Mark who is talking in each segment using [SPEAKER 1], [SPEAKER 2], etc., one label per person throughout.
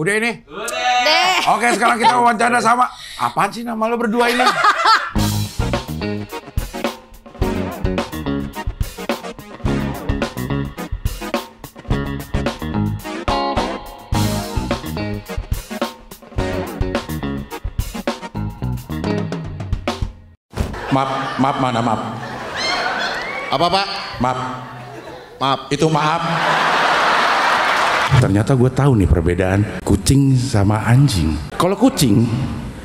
[SPEAKER 1] Udah ini?
[SPEAKER 2] Udah. Oke, sekarang kita wawancara sama
[SPEAKER 1] apaan sih nama lo berdua ini? Maaf, maaf mana maaf? Apa pak? Maaf. Maaf. Itu maaf ternyata gue tahu nih perbedaan kucing sama anjing kalau kucing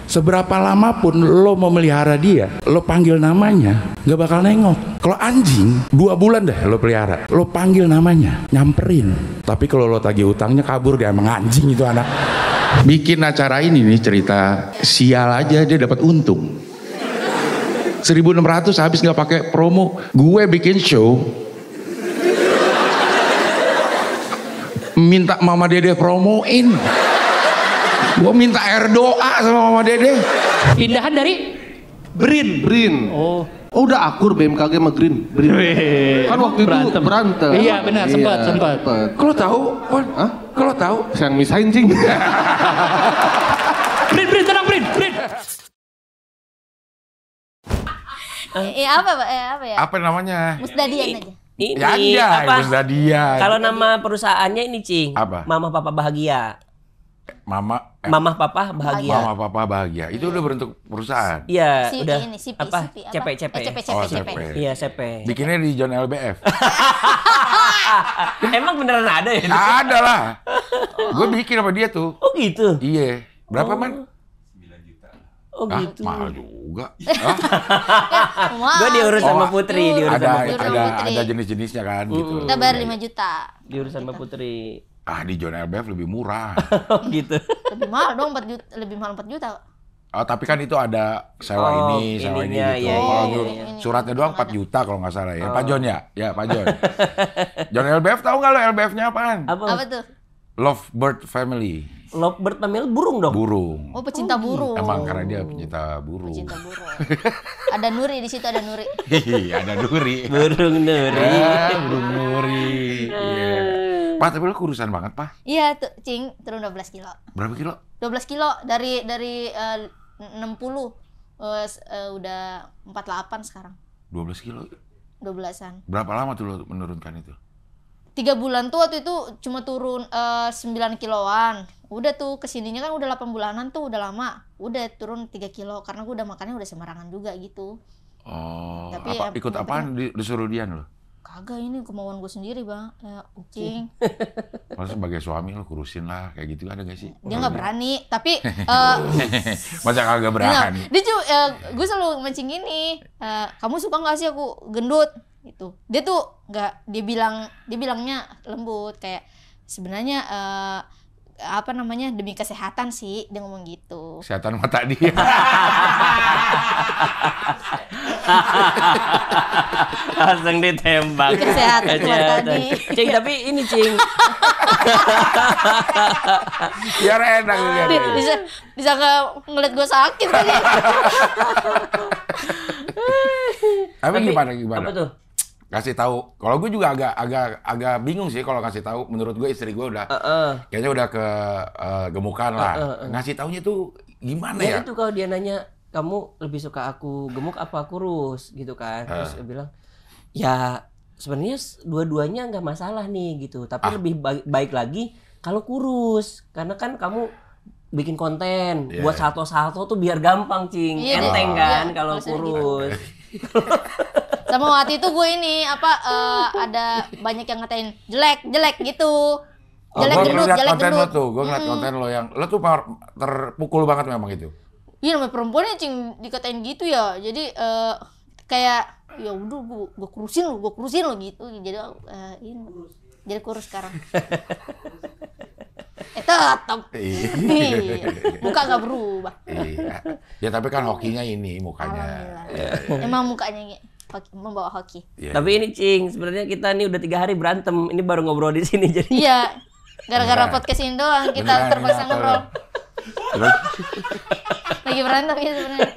[SPEAKER 1] Seberapa lama pun lo memelihara dia, lo panggil namanya, gak bakal nengok. Kalau anjing, dua bulan deh lo pelihara, lo panggil namanya, nyamperin. Tapi kalau lo tagih utangnya kabur dia emang anjing itu anak. Bikin acara ini nih cerita sial aja dia dapat untung. 1600 habis nggak pakai promo. Gue bikin show minta mama dede promoin gue minta air doa sama mama dede pindahan dari Brin Brin oh Oh udah akur BMKG sama Green. Brin Kan waktu berantem. itu
[SPEAKER 2] berantem. Iya benar sempat iya, sempat. Kalau tahu,
[SPEAKER 1] kan? Hah? kalau tahu,
[SPEAKER 2] saya misahin cing.
[SPEAKER 3] Brin Brin tenang Brin Brin. Eh, eh apa, eh, apa ya?
[SPEAKER 1] Apa namanya?
[SPEAKER 3] Musdadian aja
[SPEAKER 4] ini ya, ya apa? Kalau nama perusahaannya ini Cing. Apa? Mama Papa Bahagia. Mama eh, Mama Papa Bahagia. Mama
[SPEAKER 1] Papa Bahagia. Itu udah berbentuk perusahaan.
[SPEAKER 4] Iya, si, udah. Ini, apa? CP, CP, eh, oh, CP. Iya, CP.
[SPEAKER 1] Bikinnya di John LBF. Emang beneran ada ya? Ada lah. Gue bikin apa dia tuh. Oh gitu? Iya. Berapa oh. man?
[SPEAKER 4] Oh ah, gitu. Mahal juga. Gue diurus sama Putri, diurus ada, sama Putri. Ada, ada
[SPEAKER 1] jenis-jenisnya kan gitu. Kita bayar 5
[SPEAKER 3] juta.
[SPEAKER 4] Diurus sama Putri.
[SPEAKER 1] Ah di John LBF lebih murah. Oh,
[SPEAKER 3] gitu. Lebih mahal dong 4 juta, lebih mahal empat juta.
[SPEAKER 1] Oh, tapi kan itu ada sewa oh, ini, sewa ini gitu. Iya, oh, iya, iya, iya, Suratnya doang 4 juta kalau nggak salah ya. Oh. Pak John ya? Ya, Pak John. John LBF tahu nggak lo LBF-nya apaan? Apa? Apa tuh? Lovebird Family. Lovebird namanya burung dong. Burung.
[SPEAKER 3] Oh pecinta oh, gitu. burung. Emang
[SPEAKER 1] karena dia pecinta burung. Pecinta burung.
[SPEAKER 3] ada Nuri di situ ada Nuri.
[SPEAKER 1] ada Nuri. Burung Nuri. Ah, burung Nuri. Iya. Pak tapi lo kurusan banget pak.
[SPEAKER 3] Iya tuh cing turun 12 kilo. Berapa kilo? 12 kilo dari dari uh, 60 uh, uh, udah 48 sekarang. 12 kilo. 12-an.
[SPEAKER 1] Berapa lama tuh lo menurunkan itu?
[SPEAKER 3] tiga bulan tuh waktu itu cuma turun uh, eh, 9 kiloan udah tuh kesininya kan udah 8 bulanan tuh udah lama udah turun 3 kilo karena gue udah makannya udah sembarangan juga gitu
[SPEAKER 1] oh tapi apa, ya, ikut apaan di, disuruh dia loh
[SPEAKER 3] kagak ini kemauan gue sendiri bang ya, uking Masa
[SPEAKER 1] sebagai suami lo kurusin lah kayak gitu ada gak sih dia nggak
[SPEAKER 3] berani tapi uh,
[SPEAKER 1] masa kagak berani
[SPEAKER 3] dia juga uh, ya, gue selalu mancing ini, uh, kamu suka gak sih aku gendut itu dia tuh nggak dia bilang dia bilangnya lembut kayak sebenarnya uh, apa namanya demi kesehatan sih dia ngomong gitu
[SPEAKER 1] kesehatan mata dia
[SPEAKER 4] langsung ditembak
[SPEAKER 3] kesehatan,
[SPEAKER 1] kesehatan. dia
[SPEAKER 3] cing tapi ini cing
[SPEAKER 1] biar enak di, bisa
[SPEAKER 3] bisa ke ngeliat gue sakit
[SPEAKER 4] tapi gimana gimana apa tuh
[SPEAKER 1] kasih tahu. Kalau gue juga agak agak agak bingung sih kalau kasih tahu. Menurut gue istri gue udah uh, uh. kayaknya udah ke uh, gemukan lah. Uh, uh, Ngasih tahunya tuh gimana ya? Ya
[SPEAKER 4] itu kalau dia nanya kamu lebih suka aku gemuk apa kurus gitu kan? Terus dia bilang ya sebenarnya dua-duanya nggak masalah nih gitu. Tapi ah. lebih baik, baik lagi kalau kurus karena kan kamu bikin konten yeah. buat iya. satu-satu tuh biar gampang cing yeah, enteng kan yeah, kalau kurus
[SPEAKER 3] sama waktu itu gue ini apa uh, ada banyak yang ngatain jelek jelek gitu ah, jelek
[SPEAKER 1] oh, gendut jelek konten gendut lo tuh gue ngeliat hmm. konten lo yang lo tuh terpukul banget memang itu
[SPEAKER 3] iya namanya perempuan ya cing dikatain gitu ya jadi uh, kayak ya udah gue gue kurusin lo gue kurusin lo gitu jadi uh, ini jadi kurus sekarang eh tetap iya. muka nggak berubah iya
[SPEAKER 1] ya tapi kan hokinya ini mukanya
[SPEAKER 4] iya, iya.
[SPEAKER 3] emang mukanya hoki, membawa hoki
[SPEAKER 4] yeah. tapi ini cing sebenarnya kita ini udah tiga hari berantem ini baru ngobrol di sini jadi iya gara-gara
[SPEAKER 3] podcast ini doang kita beneran, terpaksa ngobrol lagi berantem ya sebenarnya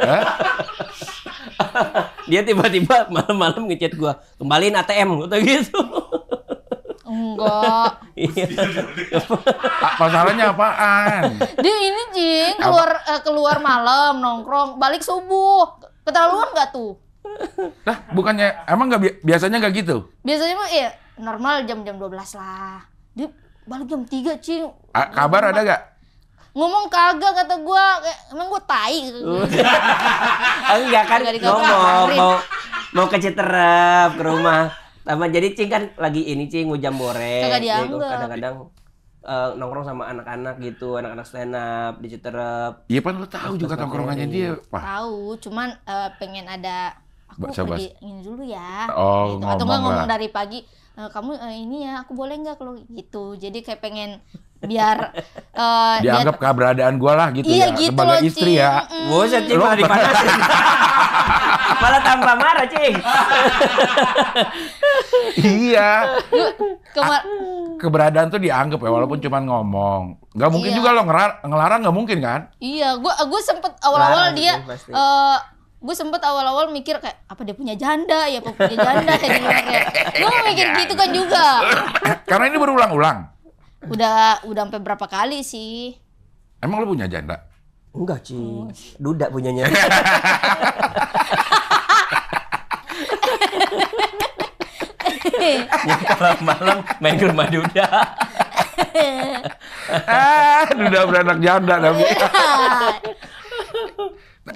[SPEAKER 4] dia tiba-tiba malam-malam ngechat gua kembaliin ATM gitu
[SPEAKER 2] Enggak. Iya. Masalahnya apaan?
[SPEAKER 3] Dia ini Jing keluar Apa? Eh, keluar malam nongkrong, balik subuh. Keterlaluan nggak tuh?
[SPEAKER 1] Lah, bukannya emang nggak bi biasanya nggak gitu?
[SPEAKER 3] Biasanya mah iya normal jam-jam 12 lah. Dia balik jam 3, Cing.
[SPEAKER 1] A kabar ada nggak?
[SPEAKER 3] ngomong kagak kata gua emang gua tai
[SPEAKER 4] enggak kan ngomong mau mau ke Citerap ke rumah lama jadi cing kan lagi ini cing mau jam boreng gitu. kadang-kadang uh, nongkrong sama anak-anak gitu anak-anak stand up di citerap iya pan lo tahu juga nongkrongannya dia pak
[SPEAKER 3] tahu cuman uh, pengen ada aku Bahasa pergi ini dulu ya oh, gitu. atau nggak ngomong dari pagi eh, kamu eh, ini ya aku boleh nggak kalau gitu jadi kayak pengen biar uh, dianggap
[SPEAKER 1] dia... keberadaan gue lah gitu iya, ya gitu sebagai loh, istri cing. ya mm. bosan cing malah dipanasin
[SPEAKER 4] malah tambah marah cing
[SPEAKER 1] iya Kemar ah, keberadaan tuh dianggap ya walaupun cuma ngomong nggak mungkin iya. juga lo ngelarang nggak mungkin kan
[SPEAKER 3] iya gue gue sempet awal-awal dia eh, gue sempet awal-awal mikir kayak apa dia punya janda ya apa punya janda kayak
[SPEAKER 2] gue mikir iya. gitu
[SPEAKER 3] kan juga
[SPEAKER 1] karena ini berulang-ulang
[SPEAKER 3] Udah udah sampai berapa kali sih?
[SPEAKER 1] Emang lu punya janda? Enggak, sih oh. Hmm. Duda punyanya.
[SPEAKER 2] Yang
[SPEAKER 4] malam-malam main ke rumah Duda.
[SPEAKER 2] ah, Duda
[SPEAKER 1] beranak janda tapi. Iya.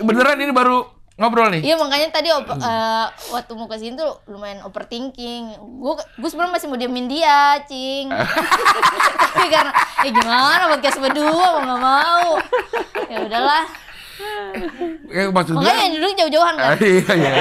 [SPEAKER 1] Beneran ini baru ngobrol nih. Iya
[SPEAKER 3] makanya tadi uh, waktu mau kesini tuh lumayan overthinking. Gue gue sebenarnya masih mau diamin dia, cing. Eh. Tapi karena eh gimana podcast berdua mau nggak mau. Ya udahlah.
[SPEAKER 1] Eh, eh maksud makanya yang
[SPEAKER 3] duduk jauh-jauhan kan. Ah, iya, iya.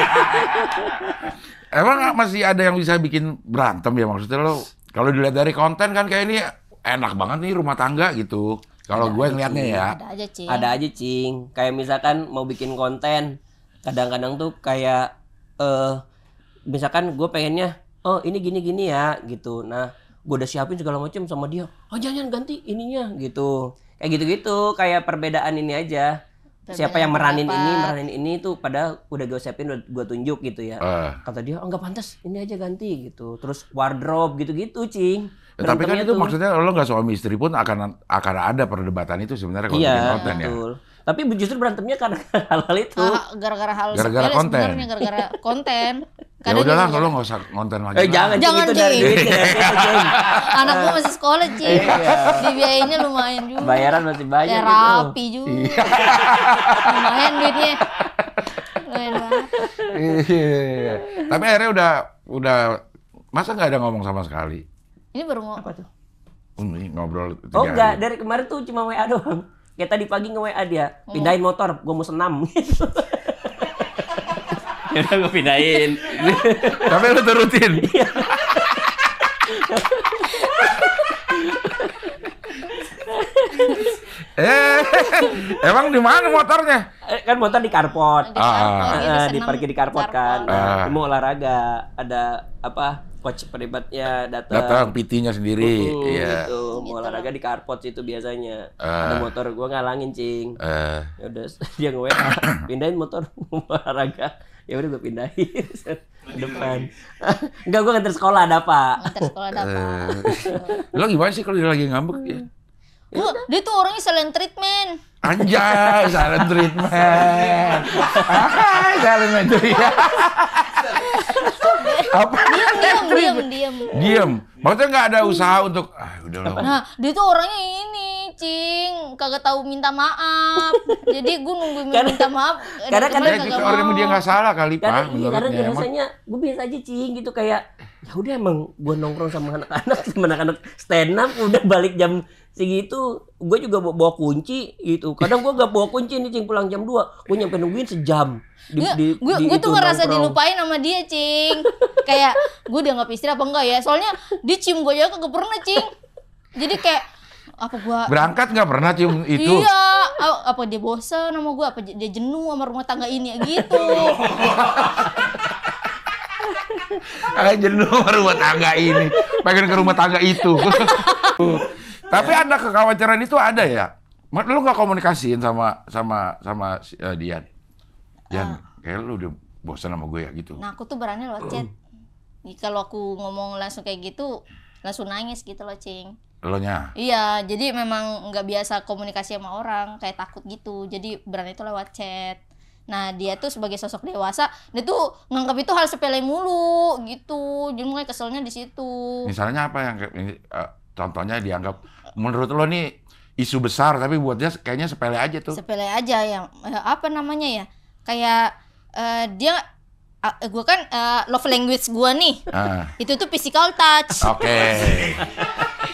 [SPEAKER 1] Emang masih ada yang bisa bikin berantem ya maksudnya lo? Kalau dilihat dari konten kan kayak ini enak banget nih rumah tangga gitu. Kalau gue ngeliatnya ya. Ada
[SPEAKER 2] aja, Cing. Ada
[SPEAKER 4] aja, Cing. Kayak misalkan mau bikin konten, kadang-kadang tuh kayak uh, misalkan gue pengennya oh ini gini gini ya gitu nah gue udah siapin segala macam sama dia oh jangan ganti ininya gitu kayak gitu gitu kayak perbedaan ini aja perbedaan siapa yang meranin apa? ini meranin ini tuh pada udah gue siapin udah gue tunjuk gitu ya uh. kata dia oh nggak pantas ini aja ganti gitu terus wardrobe gitu gitu cing
[SPEAKER 1] ya, tapi kan itu tuh. maksudnya lo nggak suami istri pun akan akan ada perdebatan itu sebenarnya kalau iya, bikin konten ya betul. Tapi
[SPEAKER 4] justru berantemnya
[SPEAKER 1] karena
[SPEAKER 3] hal-hal itu. Ah, gara-gara hal gara-gara konten. gara-gara konten. Ya
[SPEAKER 1] Kadang ya udahlah, kalau gitu. nggak usah konten eh, lagi. Eh, jangan, gitu, jangan gitu dari
[SPEAKER 4] gitu,
[SPEAKER 3] Anak gua masih sekolah, sih iya. Dibiayainnya lumayan juga.
[SPEAKER 4] Bayaran masih
[SPEAKER 1] banyak.
[SPEAKER 3] Terapi
[SPEAKER 2] gitu. juga. Iya. lumayan duitnya. Lumayan banget.
[SPEAKER 1] Iya, Tapi akhirnya udah udah masa nggak ada ngomong
[SPEAKER 4] sama sekali. Ini baru mau apa tuh?
[SPEAKER 1] Ini ngobrol. Oh enggak,
[SPEAKER 4] dari kemarin tuh cuma WA doang kayak tadi pagi nge WA dia oh. pindahin motor gue mau senam gitu ya udah gue pindahin tapi lu turutin iya. eh, emang di mana motornya? Eh, kan motor di carport, ah, ah. Di, ah. di parkir di carport karpot. kan. Ah. Mau olahraga, ada apa? coach peribatnya ya datang. Datang PT-nya sendiri. Uh, Gitu. Mau gitu. olahraga di carport itu biasanya.
[SPEAKER 2] Uh.
[SPEAKER 1] Ada motor
[SPEAKER 4] gua ngalangin, Cing. Uh. Ya udah dia ngewe pindahin motor olahraga. Ya udah gue pindahin depan. Enggak gua nganter sekolah ada, Pak.
[SPEAKER 3] Nganter sekolah
[SPEAKER 1] ada, Pak. Eh. Lo gimana sih kalau dia lagi ngambek hmm. ya?
[SPEAKER 3] Gua, ya, dia tuh orangnya silent treatment.
[SPEAKER 1] Anjay, silent treatment. silent treatment.
[SPEAKER 3] Apa? Diam, diam, diam, diam. Diam.
[SPEAKER 1] Maksudnya nggak ada usaha untuk ah udah lah. Nah,
[SPEAKER 3] dia tuh orangnya ini, Cing. Kagak tahu minta maaf. Jadi gue nungguin karena, minta maaf. Eh, karena karena kadang gitu, orang dia nggak
[SPEAKER 1] salah kali, karena, Pak. Iya, karena biasanya
[SPEAKER 3] gue biasa aja, Cing, gitu kayak
[SPEAKER 4] ya udah emang gue nongkrong sama anak-anak sama anak-anak stand up udah balik jam segitu gue juga bawa kunci gitu kadang gue gak bawa kunci nih cing pulang jam 2 gue nyampe nungguin sejam di, gue, di,
[SPEAKER 3] gue, di gue tuh ngerasa nongkrong. dilupain sama dia cing kayak gue udah dianggap istri apa enggak ya soalnya dia cium gue aja kagak pernah cing jadi kayak apa gua
[SPEAKER 1] berangkat nggak pernah cium itu iya
[SPEAKER 3] apa dia bosan sama gue apa dia jenuh sama rumah tangga ini ya, gitu
[SPEAKER 1] Akan jenuh rumah tangga ini. Pengen ke rumah tangga itu. Tapi ya. ada kekhawatiran itu ada ya. Lu nggak komunikasiin sama sama sama uh, Dian. Dian, uh. kayak lu udah bosan sama gue ya gitu. Nah
[SPEAKER 3] aku tuh berani lewat chat. Kalau aku ngomong langsung kayak gitu, langsung nangis gitu loh cing. Lo nya? Iya, jadi memang nggak biasa komunikasi sama orang, kayak takut gitu. Jadi berani itu lewat chat. Nah dia tuh sebagai sosok dewasa, dia tuh nganggap itu hal sepele mulu gitu. Jadi mulai keselnya di situ.
[SPEAKER 1] Misalnya apa yang uh, contohnya dianggap menurut lo nih isu besar tapi buat dia kayaknya sepele aja tuh
[SPEAKER 3] sepele aja yang eh, apa namanya ya kayak uh, dia uh, eh, gue kan uh, love language gue nih uh. itu tuh physical touch
[SPEAKER 2] oke okay.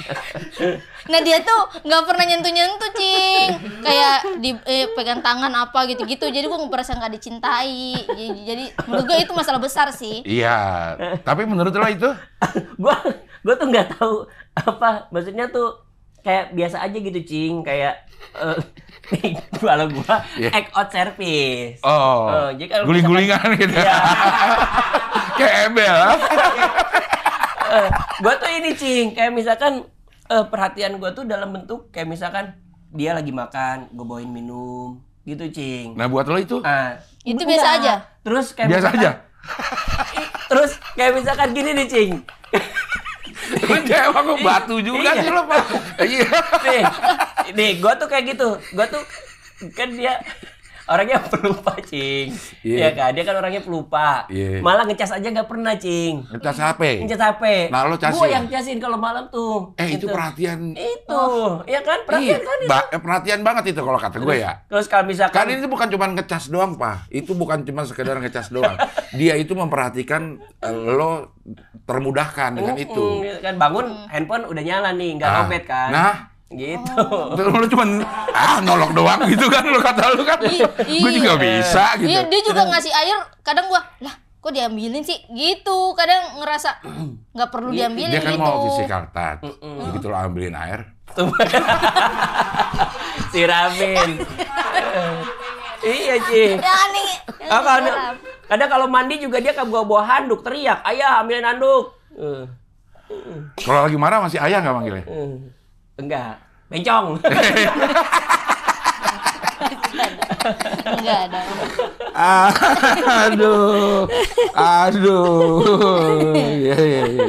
[SPEAKER 3] nah dia tuh nggak pernah nyentuh nyentuh cing kayak di eh, pegang tangan apa gitu gitu jadi gue ngerasa nggak dicintai jadi, jadi menurut gue itu masalah besar sih
[SPEAKER 1] iya tapi menurut lo itu
[SPEAKER 4] gue gue tuh nggak tahu apa maksudnya tuh kayak biasa aja gitu cing kayak uh, kalau gua yeah. act out service oh uh, jadi guling-gulingan gitu ya. kayak embel uh, gua tuh ini cing kayak misalkan uh, perhatian gua tuh dalam bentuk kayak misalkan dia lagi makan gua bawain minum gitu cing nah buat lo itu uh, itu enggak. biasa aja terus kayak biasa misalkan, aja terus kayak misalkan gini nih cing dia cewek kok batu juga iya. sih lo, Pak. Iya. iya. Nih, nih gue tuh kayak gitu. Gue tuh kan dia orangnya pelupa cing yeah. ya iya kan dia kan orangnya pelupa yeah. malah ngecas aja nggak pernah cing ngecas hp ngecas hp nah lo casin gua yang casin kalau malam tuh eh gitu. itu perhatian itu oh. ya kan perhatian Ih, kan itu. Eh,
[SPEAKER 1] perhatian banget itu kalau kata gue ya terus kalau misalkan kan ini bukan cuma ngecas doang pak itu bukan cuma sekedar ngecas doang dia itu memperhatikan eh, lo termudahkan dengan mm -mm. itu
[SPEAKER 4] gitu kan bangun handphone udah nyala nih nggak ah. kan nah gitu. Oh. Lu cuman
[SPEAKER 3] ah
[SPEAKER 1] nolok doang gitu kan lu kata lu kan. Iya, iya. Gue juga bisa iya, gitu. dia juga ngasih
[SPEAKER 3] air kadang gua lah kok diambilin sih gitu kadang ngerasa nggak perlu diambilin
[SPEAKER 1] dia kan gitu. mau physical touch mm -mm. begitu lo ambilin air
[SPEAKER 4] siramin
[SPEAKER 3] iya sih
[SPEAKER 2] ya, kadang,
[SPEAKER 4] kadang kalau mandi juga dia kan bawa bawa handuk teriak ayah ambilin handuk eh.
[SPEAKER 1] kalau lagi marah masih ayah nggak manggilnya eh. Enggak. Bencong. Enggak ada. Ah, aduh. Aduh. Iya, iya, iya,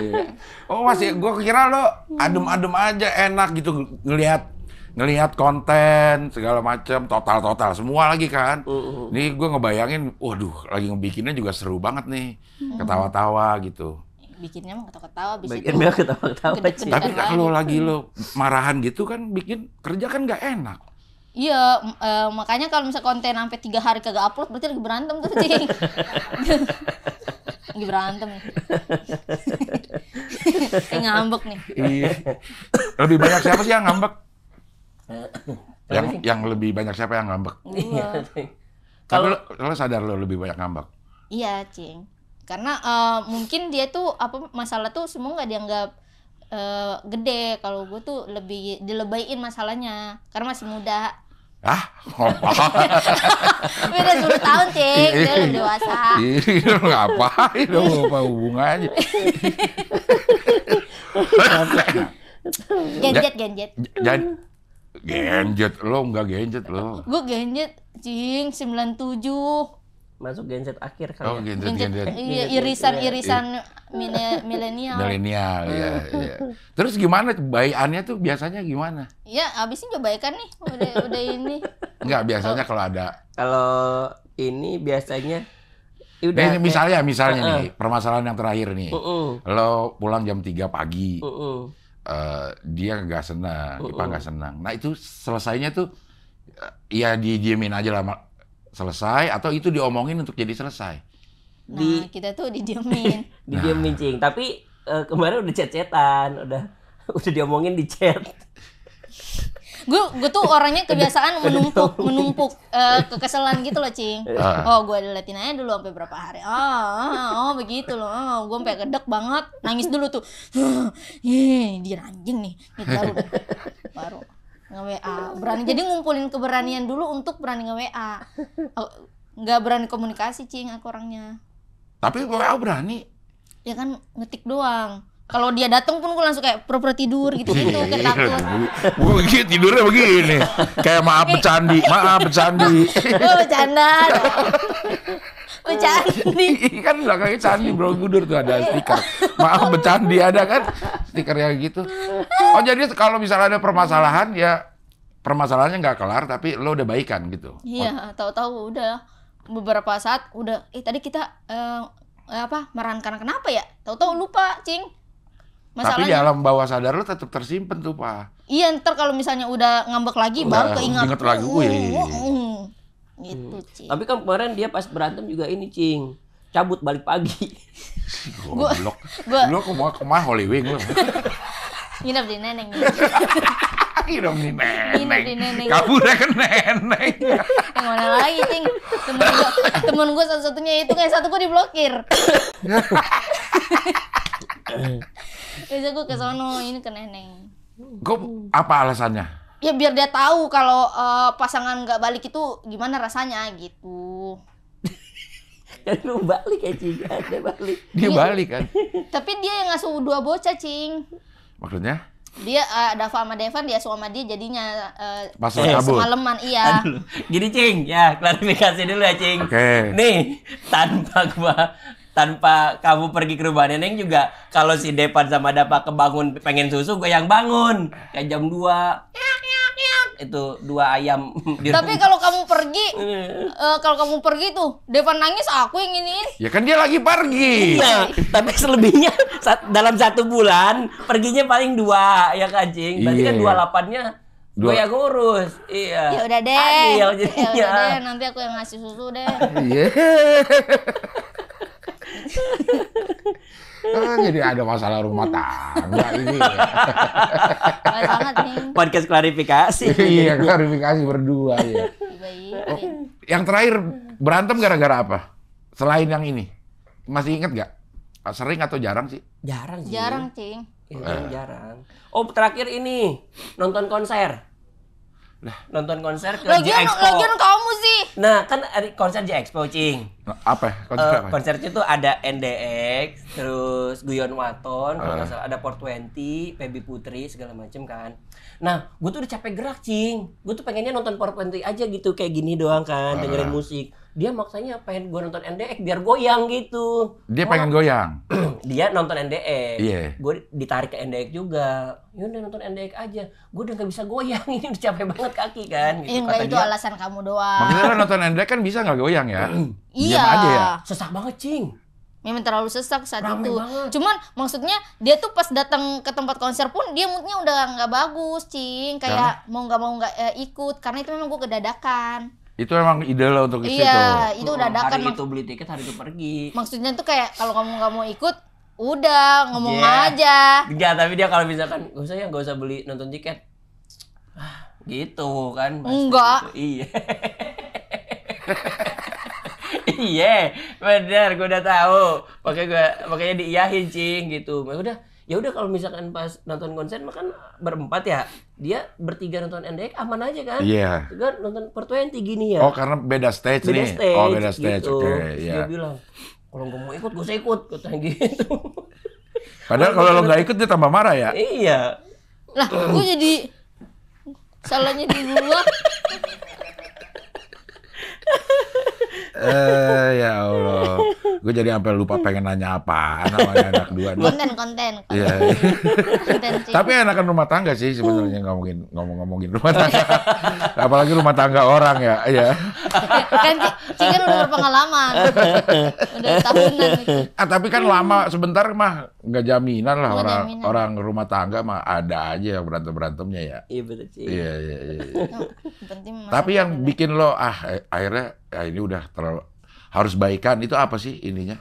[SPEAKER 1] oh masih ya, gue kira lo adem-adem aja enak gitu ngelihat ngelihat konten segala macam total total semua lagi kan. ini mm, mm. gue ngebayangin, waduh lagi ngebikinnya juga seru banget nih, mm. ketawa-tawa gitu
[SPEAKER 3] bikinnya mah ketawa-ketawa abis bikin itu. ketawa-ketawa. Tapi kalau gitu. lagi lo
[SPEAKER 1] marahan gitu kan bikin kerja kan nggak enak.
[SPEAKER 3] Iya, uh, makanya kalau misalnya konten sampai tiga hari kagak upload berarti lagi berantem tuh cing.
[SPEAKER 2] lagi berantem nih. eh, ngambek nih. Iya. Lebih banyak siapa sih yang
[SPEAKER 1] ngambek? yang yang lebih banyak siapa yang ngambek? Iya. Kalau lo sadar lo lebih banyak ngambek.
[SPEAKER 3] Iya, cing karena uh, mungkin dia tuh apa masalah tuh semua nggak dianggap uh, gede kalau gue tuh lebih dilebayin masalahnya karena masih muda
[SPEAKER 2] Ah, beda sepuluh tahun cek, udah udah dewasa. Iya, ngapain dong,
[SPEAKER 1] apa hubungannya?
[SPEAKER 2] genjet, genjet.
[SPEAKER 1] Jan, genjet lo nggak genjet lo?
[SPEAKER 3] Gue genjet, cing sembilan tujuh masuk Gen Z akhir kali oh, ya. Gen Z, Gen Z. Eh, iya, iya, irisan-irisan iya. milenial.
[SPEAKER 1] Milenial ya, ya. Terus gimana bayiannya tuh biasanya gimana?
[SPEAKER 3] Ya, abis ini coba kan nih udah udah ini.
[SPEAKER 1] Enggak, biasanya oh. kalau ada.
[SPEAKER 4] Kalau ini biasanya ya Udah, nah, misalnya, misalnya uh -uh. nih,
[SPEAKER 1] permasalahan yang terakhir nih. Uh -uh. Lo pulang jam 3 pagi. Uh -uh. Uh, dia nggak senang, uh -uh. Ipa nggak senang. Nah, itu selesainya tuh eh, ya didiemin aja lah selesai atau itu diomongin untuk jadi selesai.
[SPEAKER 3] Nah, di... kita tuh didiemin.
[SPEAKER 4] didiemin nah. cing, tapi uh, kemarin udah chat udah udah diomongin di chat.
[SPEAKER 3] gue tuh orangnya kebiasaan menumpuk menumpuk uh, eh, kekesalan gitu loh cing ah. oh gue ada aja dulu sampai berapa hari oh oh, oh begitu loh oh, gue sampai gedek banget nangis dulu tuh Ih, dia anjing nih gitu baru nge WA berani jadi ngumpulin keberanian dulu untuk berani nge WA oh, nggak berani komunikasi cing aku orangnya
[SPEAKER 1] tapi WA berani
[SPEAKER 3] ya kan ngetik doang kalau dia datang pun gue langsung kayak pura-pura tidur gitu iya, gitu kayak iya, takut iya.
[SPEAKER 1] gue gitu tidurnya begini kayak maaf bercandi maaf bercandi gue
[SPEAKER 3] bercanda
[SPEAKER 1] Bercandi oh, kan belakangnya candi Budur tuh ada stiker. Maaf iya. bercandi ada kan stiker yang gitu. Oh jadi kalau misalnya ada permasalahan ya permasalahannya nggak kelar tapi lo udah baikan gitu.
[SPEAKER 3] Iya, oh. tahu-tahu udah beberapa saat udah eh tadi kita eh, apa merankan kenapa ya? Tahu-tahu lupa, Cing. Masalahnya, Tapi di alam
[SPEAKER 1] bawah sadar lo tetap tersimpan tuh, Pak.
[SPEAKER 3] Iya, ntar kalau misalnya udah ngambek lagi udah, baru keinget. Ingat lagi, Uh, uh, uh gitu hmm. cing tapi kan
[SPEAKER 4] kemarin dia pas berantem juga ini cing cabut balik pagi Gue
[SPEAKER 3] blok gua
[SPEAKER 4] ke mau ke Hollywood
[SPEAKER 3] nginep di neneng
[SPEAKER 4] nginep di
[SPEAKER 3] neneng neneng kabur
[SPEAKER 1] ke neneng
[SPEAKER 3] yang mana lagi cing temen gua temen satu satunya itu kayak satu gua diblokir Biasa gue ke sono, ini ke neneng. Gue
[SPEAKER 1] apa alasannya?
[SPEAKER 3] ya biar dia tahu kalau uh, pasangan nggak balik itu gimana rasanya gitu
[SPEAKER 1] kan lu balik ya cing dia balik dia iya. balik kan
[SPEAKER 3] tapi dia yang ngasuh dua bocah cing maksudnya dia uh, Dava sama Devan dia sama dia jadinya uh, Pas eh, semaleman iya
[SPEAKER 4] Aduh, gini cing ya klarifikasi dulu ya cing
[SPEAKER 3] okay. nih
[SPEAKER 4] tanpa gua tanpa kamu pergi ke rumah neneng juga kalau si Depan sama Dapa kebangun pengen susu gue yang bangun kayak jam 2 itu dua ayam di tapi kalau
[SPEAKER 3] kamu pergi uh, kalau kamu pergi tuh Devan nangis aku yang
[SPEAKER 4] ini ya kan dia lagi pergi iya. nah, tapi selebihnya saat, dalam satu bulan perginya paling dua ya kancing berarti yeah. kan iya, iya. dua lapannya Dua. Gue yang ngurus.
[SPEAKER 2] Iya. Ya udah deh. Adil ya udah
[SPEAKER 3] deh, nanti aku yang ngasih susu deh.
[SPEAKER 1] Nah, jadi ada masalah rumah tangga
[SPEAKER 4] ini. banget nih. Podcast klarifikasi.
[SPEAKER 1] iya, klarifikasi berdua ya. Oh, yang terakhir berantem gara-gara apa? Selain yang ini. Masih inget gak? Sering atau jarang sih?
[SPEAKER 3] Jarang Jarang, Cing.
[SPEAKER 4] Ini iya, eh. jarang. Oh, terakhir ini nonton konser. Lah. Nonton konser ke lagian, J-Expo. Lagian kamu sih. Nah, kan ada konser J-Expo, Cing. Nah, apa? Ya? Konser uh, apa? Ya? Konsernya itu ada NDX, terus Guyon Waton, uh. salah ada Port 20, Pebi Putri, segala macem kan. Nah, gue tuh udah capek gerak, Cing. Gue tuh pengennya nonton Port 20 aja gitu, kayak gini doang kan, uh. dengerin musik dia maksanya pengen gue nonton NDX biar goyang gitu. Dia oh, pengen goyang. dia nonton NDX. Yeah. Gue ditarik ke NDX juga. Ya udah nonton NDX aja. Gue udah gak bisa goyang ini udah capek banget kaki
[SPEAKER 3] kan. Gitu, gak itu dia. alasan kamu doang. Maksudnya
[SPEAKER 1] nonton NDX kan bisa gak goyang ya? iya. aja ya.
[SPEAKER 3] Sesak banget cing. Memang terlalu sesak saat Rame itu. Banget. Cuman maksudnya dia tuh pas datang ke tempat konser pun dia moodnya udah nggak bagus, cing. Kayak ya. mau nggak mau nggak eh, ikut karena itu memang gue kedadakan.
[SPEAKER 4] Itu emang ide lo untuk
[SPEAKER 3] iya, situ. Iya, itu udah ada kan Hari itu
[SPEAKER 4] beli tiket, hari itu pergi.
[SPEAKER 3] Maksudnya tuh kayak kalau kamu nggak mau ikut, udah ngomong yeah. aja.
[SPEAKER 4] Enggak, tapi dia kalau misalkan gak usah ya, gak usah beli nonton tiket. Ah, gitu kan. Enggak. Gitu. Iya. Iya. iya, benar gue udah tahu. Pakai gue makanya diiyahin cing gitu. Ya udah, ya udah kalau misalkan pas nonton konser makan berempat ya dia bertiga nonton NDX aman aja kan iya yeah. kan nonton per tinggi nih ya oh karena
[SPEAKER 1] beda stage beda nih oh, stage, oh beda gitu. stage gitu. oke okay, yeah. dia iya.
[SPEAKER 4] bilang kalau nggak mau ikut gue ikut kata gitu padahal kalau lo nggak ikut dia
[SPEAKER 1] tambah marah ya iya
[SPEAKER 3] lah gue jadi salahnya di gua
[SPEAKER 1] eh ya Allah. Gue jadi sampai lupa pengen nanya apa namanya anak dua. Konten, konten. konten iya. Tapi enakan rumah tangga sih sebenarnya ngomongin ngomong-ngomongin rumah tangga. Apalagi rumah tangga orang ya. ya
[SPEAKER 3] kan Cing udah berpengalaman.
[SPEAKER 1] udah tahunan. Ah, tapi kan lama sebentar mah nggak jaminan lah orang orang rumah tangga mah ada aja yang berantem berantemnya ya.
[SPEAKER 4] Iya betul sih. Iya iya iya. Tapi
[SPEAKER 1] yang bikin lo ah akhirnya ya ini udah terlalu harus baikan itu apa sih ininya?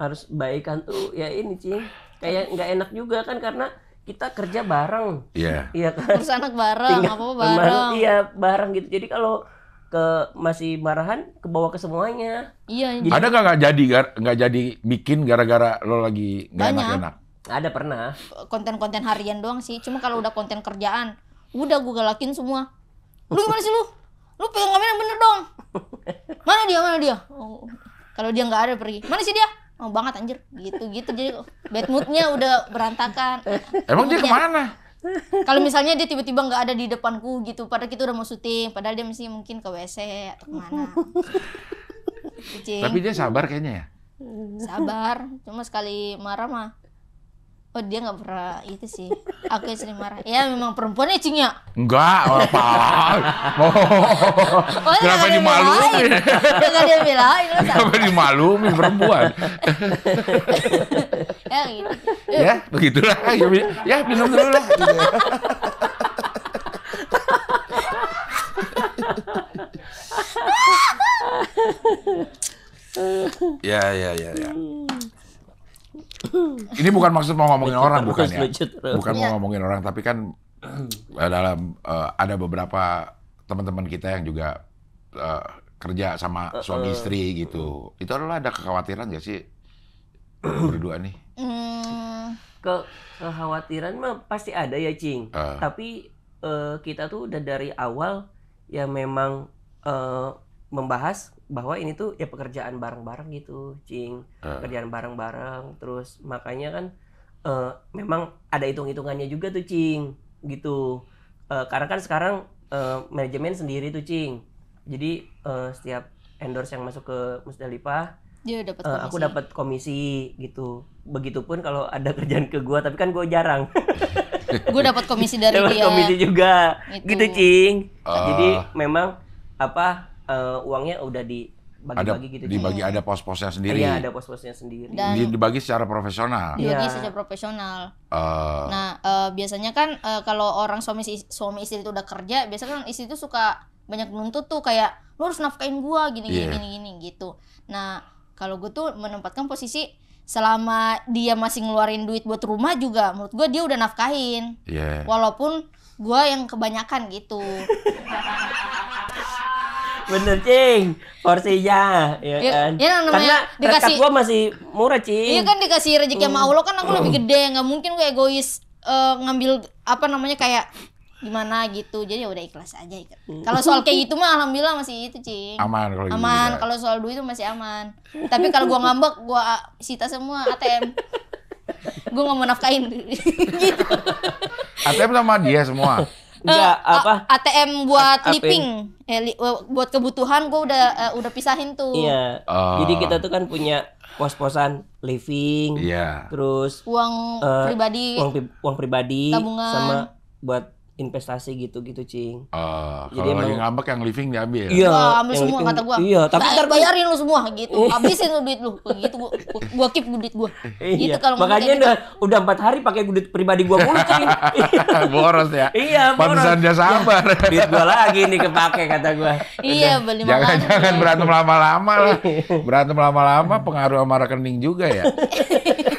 [SPEAKER 4] Harus baikan tuh ya ini sih kayak nggak enak juga kan karena kita kerja bareng. Iya. Iya kan. Terus
[SPEAKER 3] anak bareng, Tinggal, apa bareng.
[SPEAKER 4] Iya, bareng gitu. Jadi kalau ke masih marahan ke bawah ke semuanya.
[SPEAKER 3] Iya. Jadi, ada nggak
[SPEAKER 4] nggak
[SPEAKER 1] jadi nggak jadi bikin gara-gara lo lagi nggak enak-enak?
[SPEAKER 3] Ada pernah. Konten-konten harian doang sih. Cuma kalau udah konten kerjaan, udah gue galakin semua. Lu gimana sih lu? lu pegang kamera yang bener dong mana dia mana dia oh, kalau dia nggak ada pergi mana sih dia Oh banget anjir gitu gitu jadi bad moodnya udah berantakan emang dia kemana kalau misalnya dia tiba-tiba nggak ada di depanku gitu pada kita udah mau syuting padahal dia mesti mungkin ke WC atau kemana tapi dia
[SPEAKER 1] sabar kayaknya ya
[SPEAKER 3] sabar cuma sekali marah mah Oh dia nggak pernah itu sih. Aku yang sering marah. Ya memang perempuan ya cingnya.
[SPEAKER 1] Enggak, apa? Oh,
[SPEAKER 3] oh, kenapa dimalumin? Kenapa dia bilang? Kenapa
[SPEAKER 1] dimalumin perempuan?
[SPEAKER 2] ya gitu. Ya begitulah. Ya, ya, ya minum dulu lah.
[SPEAKER 1] Gitu. ya ya ya ya. Ini bukan maksud mau ngomongin orang bukan ya. Bukan mau iya. ngomongin orang tapi kan eh, dalam uh, ada beberapa teman-teman kita yang juga uh, kerja sama suami istri gitu. Itu adalah ada kekhawatiran gak sih hmm. berdua nih?
[SPEAKER 2] Hmm.
[SPEAKER 4] Ke kekhawatiran mah pasti ada ya, Cing. Uh. Tapi uh, kita tuh udah dari awal ya memang uh, membahas bahwa ini tuh ya pekerjaan bareng-bareng gitu, cing, ah. pekerjaan bareng-bareng, terus makanya kan uh, memang ada hitung-hitungannya juga tuh, cing, gitu. Uh, karena kan sekarang uh, manajemen sendiri tuh, cing. Jadi uh, setiap endorse yang masuk ke Musdalifah,
[SPEAKER 2] dia
[SPEAKER 3] Uh, aku dapat
[SPEAKER 4] komisi gitu. Begitupun kalau ada kerjaan ke gua, tapi kan gua jarang.
[SPEAKER 3] gue dapat komisi dari dapet dia. komisi
[SPEAKER 4] juga. Gitu, gitu cing. Uh. Ah. Jadi memang apa uh, uangnya udah di bagi gitu dibagi ada pos-posnya
[SPEAKER 1] sendiri iya ada
[SPEAKER 4] pos-posnya sendiri
[SPEAKER 3] Dan
[SPEAKER 1] dibagi secara profesional dibagi iya. secara
[SPEAKER 3] profesional uh. nah uh, biasanya kan uh, kalau orang suami suami istri itu udah kerja biasanya kan istri itu suka banyak nuntut tuh kayak lu harus nafkain gua gini yeah. gini gini gitu nah kalau gue tuh menempatkan posisi selama dia masih ngeluarin duit buat rumah juga menurut gue dia udah nafkahin yeah. walaupun gue yang kebanyakan gitu
[SPEAKER 4] bener cing porsinya ya, ya kan ya, namanya karena dikasih gua masih murah cing iya kan dikasih rezeki sama hmm. Allah kan aku lebih hmm.
[SPEAKER 3] gede nggak mungkin gue egois uh, ngambil apa namanya kayak gimana gitu jadi ya udah ikhlas aja hmm. kalau soal kayak gitu mah alhamdulillah masih itu cing aman kalau gitu aman kalau soal duit itu masih aman tapi kalau gua ngambek gua sita semua ATM gua nggak mau nafkain gitu
[SPEAKER 1] ATM sama dia semua
[SPEAKER 3] Enggak, uh, eh, apa? ATM buat A living, eh, li, eh, buat kebutuhan gua udah uh, udah pisahin tuh. Iya.
[SPEAKER 1] Uh. Jadi kita
[SPEAKER 3] tuh kan
[SPEAKER 4] punya pos-posan living, yeah. terus uang uh, pribadi, uang, uang pribadi, tabungan, sama buat investasi gitu-gitu cing. Uh, Jadi kalau emang, lagi ngambek yang living diambil. Iya, oh, ambil semua living, kata gua. Iya, tapi ntar
[SPEAKER 3] bayarin lu semua gitu. Iya. Habisin lu duit lu. Gitu gua gua keep duit gua.
[SPEAKER 4] Iya. Gitu kalau Makanya udah gitu. udah 4 hari pakai duit pribadi gua mulu cing. boros ya.
[SPEAKER 3] Iya, boros.
[SPEAKER 4] Pantesan dia iya, sabar. Ya, duit gua lagi nih
[SPEAKER 1] kepake kata gua.
[SPEAKER 3] Iya, beli makan. Jangan jangan
[SPEAKER 1] berantem lama-lama Berantem lama-lama pengaruh sama rekening juga ya.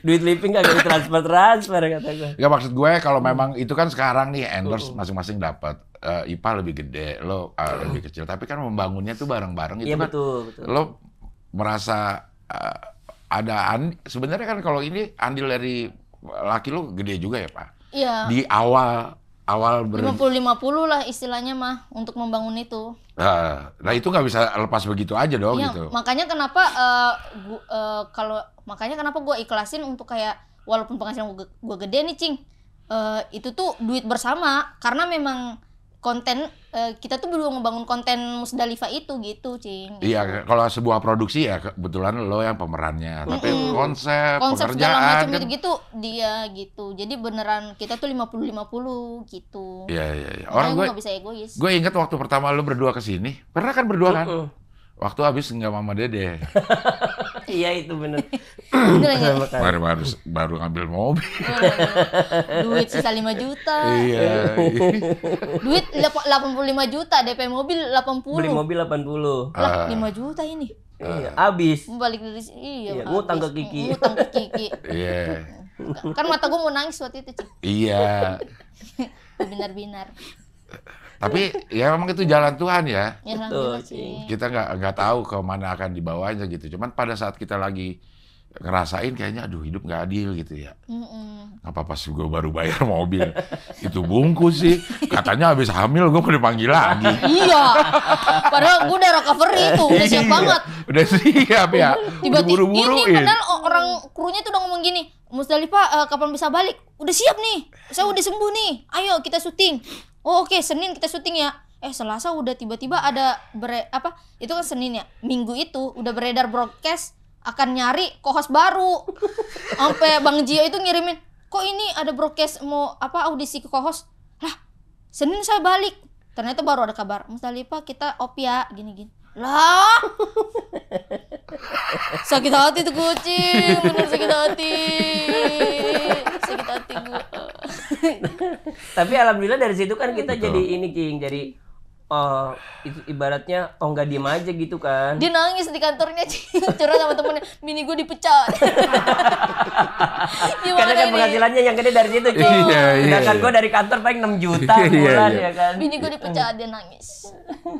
[SPEAKER 1] duit living kagak di transfer kata gue. Ya maksud gue kalau hmm. memang itu kan sekarang nih endorse hmm. masing-masing dapat uh, eh, IPA lebih gede, lo uh, lebih kecil. Tapi kan membangunnya tuh bareng-bareng iya, itu ya, kan. Betul, Lo merasa uh, ada sebenarnya kan kalau ini andil dari laki lo gede juga ya pak. Iya. Di awal awal ber... 50-50
[SPEAKER 3] lah istilahnya mah untuk membangun itu.
[SPEAKER 1] Nah, nah itu nggak bisa lepas begitu aja dong iya, gitu.
[SPEAKER 3] Makanya kenapa uh, uh, kalau makanya kenapa gue ikhlasin untuk kayak walaupun penghasilan gue, gede nih cing uh, itu tuh duit bersama karena memang konten uh, kita tuh berdua ngebangun konten Musdalifah itu gitu, Cing.
[SPEAKER 1] Iya, kalau sebuah produksi ya kebetulan lo yang pemerannya, tapi mm konsep, konsep pekerjaan segala macam kan... gitu-gitu
[SPEAKER 3] dia gitu. Jadi beneran kita tuh lima puluh gitu.
[SPEAKER 1] Iya, iya, iya. Orang gue, gue gak inget waktu pertama lo berdua kesini pernah kan berdua kan? Uh -uh. Waktu habis nggak mama dede.
[SPEAKER 4] Iya itu bener. baru baru
[SPEAKER 1] baru ngambil mobil.
[SPEAKER 4] Duit sisa 5 juta. Iya.
[SPEAKER 2] iya. iya. Duit
[SPEAKER 3] 85 juta DP mobil 80. Beli mobil
[SPEAKER 4] 80. Lah 5 ah. juta ini. Iya, habis.
[SPEAKER 3] Balik dari iya. iya ngutang ke Kiki. Ngutang ke Kiki. Iya. Kan mata gue mau nangis waktu itu, Cik.
[SPEAKER 1] Iya.
[SPEAKER 3] Binar-binar.
[SPEAKER 1] Tapi ya memang itu jalan Tuhan ya. ya Betul sih. Kita nggak nggak tahu ke mana akan dibawanya gitu. Cuman pada saat kita lagi ngerasain kayaknya aduh hidup nggak adil gitu ya.
[SPEAKER 2] Mm-mm.
[SPEAKER 1] Apa pas gue baru bayar mobil itu bungkus sih. Katanya habis hamil gue mau dipanggil lagi. iya.
[SPEAKER 3] Padahal gue udah recovery itu udah siap iya, banget.
[SPEAKER 1] Udah siap
[SPEAKER 2] ya. Tiba-tiba ini padahal
[SPEAKER 3] orang krunya tuh udah ngomong gini. Musdalifah uh, eh, kapan bisa balik? Udah siap nih. Saya udah sembuh nih. Ayo kita syuting oh oke okay, Senin kita syuting ya eh Selasa udah tiba-tiba ada bere apa itu kan Senin ya minggu itu udah beredar broadcast akan nyari kohos baru sampai Bang Jio itu ngirimin kok ini ada broadcast mau apa audisi ke kohos lah Senin saya balik ternyata baru ada kabar Musdalifah kita op ya gini-gini lah sakit hati tuh kucing bener sakit hati
[SPEAKER 2] sakit hati gue
[SPEAKER 4] tapi alhamdulillah dari situ kan kita jadi ini king jadi uh, ibaratnya oh nggak diem aja gitu kan dia
[SPEAKER 3] nangis di kantornya curhat sama temennya mini gue dipecat karena kan penghasilannya
[SPEAKER 4] yang gede dari situ cuy iya, iya, sedangkan iya. gue dari kantor paling 6 juta bulan iya, iya, iya. ya kan
[SPEAKER 3] mini gue dipecat dia nangis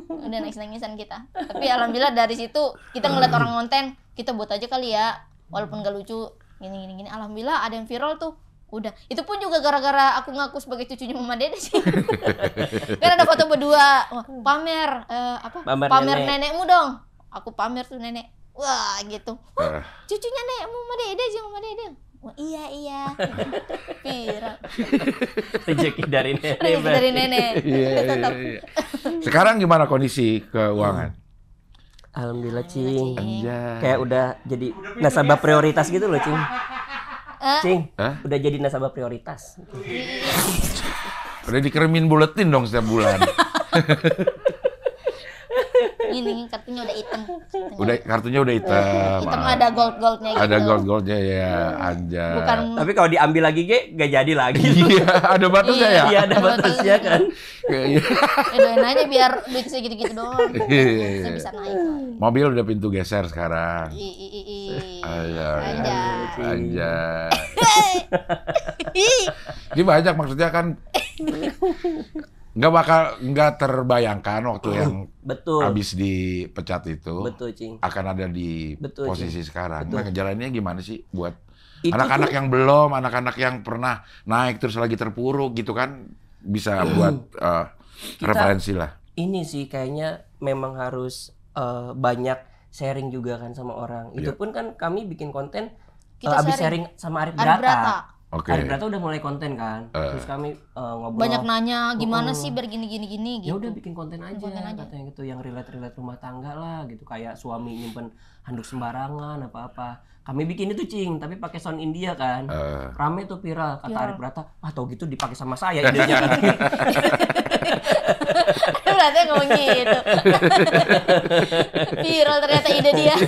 [SPEAKER 3] udah nangis nangisan kita tapi alhamdulillah dari situ kita ngeliat orang konten kita buat aja kali ya walaupun gak lucu gini gini gini alhamdulillah ada yang viral tuh Udah. Itu pun juga gara-gara aku ngaku sebagai cucunya Mama Dede sih.
[SPEAKER 2] kan ada foto berdua
[SPEAKER 3] pamer uh, apa? Pamer, pamer nenek. nenekmu dong. Aku pamer tuh nenek. Wah, gitu. Ah. cucunya nenekmu Mama Dede sih Mama Dede. Oh, iya iya. Viral. Rezeki dari nenek. Rezeki dari nenek. Iya, iya, iya, iya.
[SPEAKER 2] Sekarang
[SPEAKER 1] gimana kondisi keuangan?
[SPEAKER 4] Alhamdulillah, Cing. Alhamdulillah, Cing. Kayak udah jadi nasabah prioritas gitu loh, Cing uh. Eh. Cing, huh? udah jadi nasabah prioritas.
[SPEAKER 1] udah dikirimin buletin dong setiap bulan.
[SPEAKER 3] ini kartunya udah hitam.
[SPEAKER 4] Udah
[SPEAKER 1] kartunya udah iya, hitam. hitam ada
[SPEAKER 3] gold goldnya. Gitu. Ya,
[SPEAKER 1] ada gold goldnya ya, aja. Bukan. Tapi kalau diambil lagi ge gak jadi lagi. Iya, ada batasnya iya, ya. Iya, ada iya. batasnya kan. Iya.
[SPEAKER 3] Ya, doain aja biar duit segitu gitu doang. Iya, Bisa naik.
[SPEAKER 1] Mobil udah pintu geser sekarang. Iya, iya, iya. Aja. Ini banyak maksudnya kan nggak bakal nggak terbayangkan waktu hmm. yang betul habis dipecat itu betul, Cing. akan ada di betul, posisi Cing. sekarang. Betul. Nah, ngejalaninnya gimana sih buat anak-anak yang belum, anak-anak yang pernah naik terus lagi terpuruk gitu kan bisa hmm. buat uh, Kita, referensi lah.
[SPEAKER 4] Ini sih kayaknya memang harus uh, banyak sharing juga kan sama orang. Itu yeah. kan kami bikin konten kita uh, oh, abis sharing, sama Arif Brata. Arif Brata Okay. Ari berarti udah mulai konten kan, uh. terus kami uh, ngobrol. Banyak nanya oh, gimana oh. sih
[SPEAKER 3] biar gini gini gini. Ya gitu. Ya udah bikin
[SPEAKER 4] konten aja, konten aja. katanya gitu, yang relate relate rumah tangga lah gitu, kayak suami nyimpen handuk sembarangan apa apa. Kami bikin itu cing, tapi pakai sound India kan, uh. rame tuh viral. Kata yeah. Ari ah tau gitu dipakai sama saya idenya Berarti ngomong gitu. viral ternyata ide dia.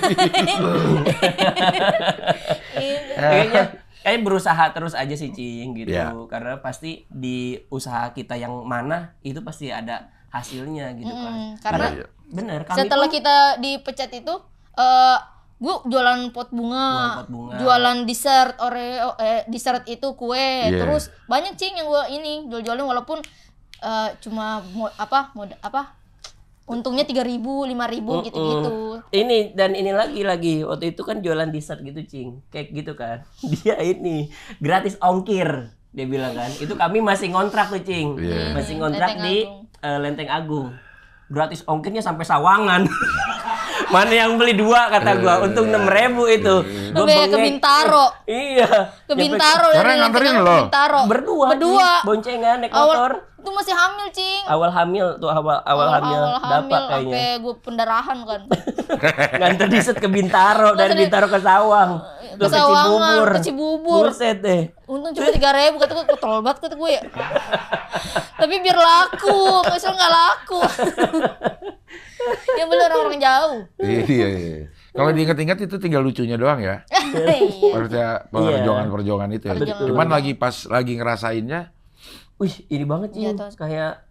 [SPEAKER 2] Iya. Kayaknya
[SPEAKER 4] Kayak eh, berusaha terus aja sih cing gitu yeah. karena pasti di usaha kita yang mana itu pasti ada hasilnya gitu kan karena yeah, yeah. bener kami setelah pun,
[SPEAKER 3] kita dipecat itu uh, eh, gue jualan pot bunga, jualan pot bunga, jualan dessert oreo eh, dessert itu kue yeah. terus banyak cing yang gua ini jual-jualin walaupun uh, cuma mo, apa mod, apa untungnya tiga ribu lima ribu gitu gitu
[SPEAKER 4] ini dan ini lagi lagi waktu itu kan jualan dessert gitu cing kayak gitu kan dia ini gratis ongkir dia bilang kan itu kami masih ngontrak tuh cing yeah. masih ngontrak di Uh, lenteng agung gratis ongkirnya sampai sawangan mana yang beli dua kata iya, gua untung iya. enam ribu itu iya. gua bengek ke Bintaro iya ke Bintaro karena nganterin lo Bintaro berdua berdua boncengan naik motor
[SPEAKER 3] itu masih hamil, Cing. Awal
[SPEAKER 4] hamil tuh awal awal, awal hamil awal dapat kayaknya. Sampai
[SPEAKER 3] gue pendarahan kan.
[SPEAKER 4] Nganter diset ke Bintaro dari Bintaro ke Sawang. Ke Sawangan, ke Cibubur. Buset deh.
[SPEAKER 3] Untung cuma tiga ribu kata gue kotor banget kata gue ya. Tapi biar laku, maksudnya nggak laku. yang bener orang-orang jauh.
[SPEAKER 1] Iya, iya iya. Kalau diingat-ingat itu tinggal lucunya doang ya. Iya. Iya. Perjuangan-perjuangan itu ya. Cuman lagi pas
[SPEAKER 4] lagi ngerasainnya wih iri banget iya, sih kayak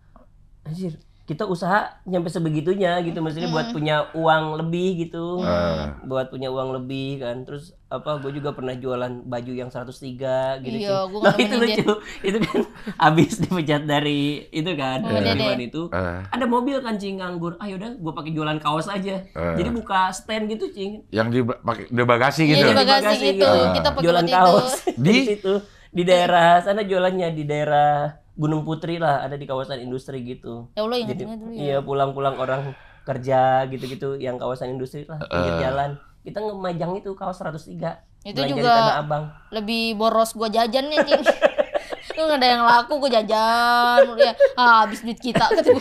[SPEAKER 4] anjir kita usaha nyampe sebegitunya gitu maksudnya hmm. buat punya uang lebih gitu hmm. buat punya uang lebih kan terus apa gue juga pernah jualan baju yang 103 gitu iya, gua nah, itu lucu itu kan abis dipecat dari itu kan hmm. dari hmm. itu hmm. ada mobil kan cing nganggur ah yaudah gue pakai jualan kaos aja hmm. jadi buka stand gitu cing yang di
[SPEAKER 1] pakai di bagasi gitu ya, di bagasi, gitu, gitu. Hmm. kita pakai jualan kaos itu.
[SPEAKER 4] di situ di daerah sana jualannya di daerah Gunung Putri lah ada di kawasan industri gitu ya Allah Jadi, dulu ya iya pulang-pulang orang kerja gitu-gitu yang kawasan industri lah eh. pinggir jalan kita
[SPEAKER 3] ngemajang itu kaos
[SPEAKER 4] 103 itu juga Tanah Abang
[SPEAKER 3] lebih boros gua jajannya cing itu ada yang laku gue jajan ya ah, habis duit kita gitu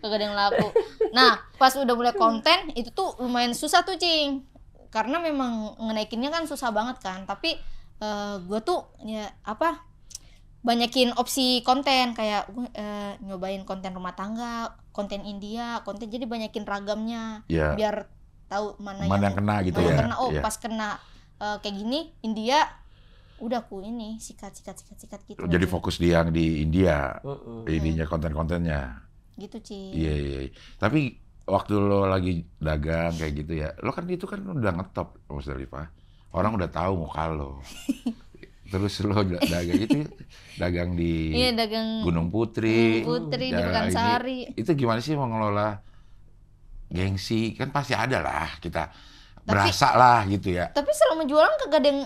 [SPEAKER 3] gak ada yang laku nah pas udah mulai konten itu tuh lumayan susah tuh cing karena memang ngenaikinnya kan susah banget kan tapi uh, eh, gue tuh ya apa banyakin opsi konten kayak uh, nyobain konten rumah tangga konten India konten jadi banyakin ragamnya yeah. biar tahu mana, mana yang,
[SPEAKER 1] kena gitu mana ya kena oh yeah. pas
[SPEAKER 3] kena uh, kayak gini India udah aku ini sikat sikat sikat sikat gitu jadi aja.
[SPEAKER 1] fokus di yang di India uh -uh. ininya konten-kontennya
[SPEAKER 2] gitu sih iya yeah,
[SPEAKER 1] iya yeah. tapi waktu lo lagi dagang kayak gitu ya lo kan itu kan udah ngetop Mas Delifah orang udah tahu muka lo. Terus lo dagang itu dagang di iya,
[SPEAKER 3] dagang Gunung
[SPEAKER 1] Putri, Gunung Putri di Pekansari. Itu gimana sih mengelola gengsi? Kan pasti ada lah kita tapi, berasa lah gitu
[SPEAKER 4] ya.
[SPEAKER 3] Tapi selama jualan kagak ada yang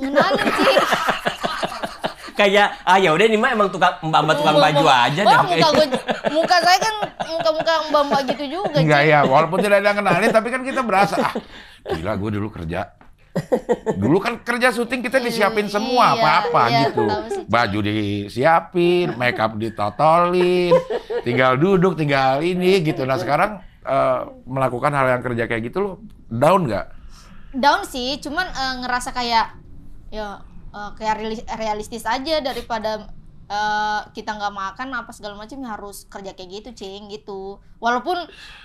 [SPEAKER 3] ngenalin sih.
[SPEAKER 4] kayak ah ya udah ini mah emang tukang mbak
[SPEAKER 1] mbak
[SPEAKER 3] tukang baju aja deh. muka gue, muka saya kan muka muka mbak mbak gitu juga. Enggak ya,
[SPEAKER 1] walaupun tidak ada yang kenalin tapi kan kita berasa ah gila gue dulu kerja Dulu kan kerja syuting kita iya, disiapin iya, semua iya, apa-apa iya, gitu. Baju disiapin, makeup ditotolin, tinggal duduk, tinggal ini gitu. Nah sekarang uh, melakukan hal yang kerja kayak gitu lo down nggak?
[SPEAKER 3] Down sih, cuman uh, ngerasa kayak ya uh, kayak realistis aja daripada uh, kita nggak makan apa segala macam ya harus kerja kayak gitu cing gitu walaupun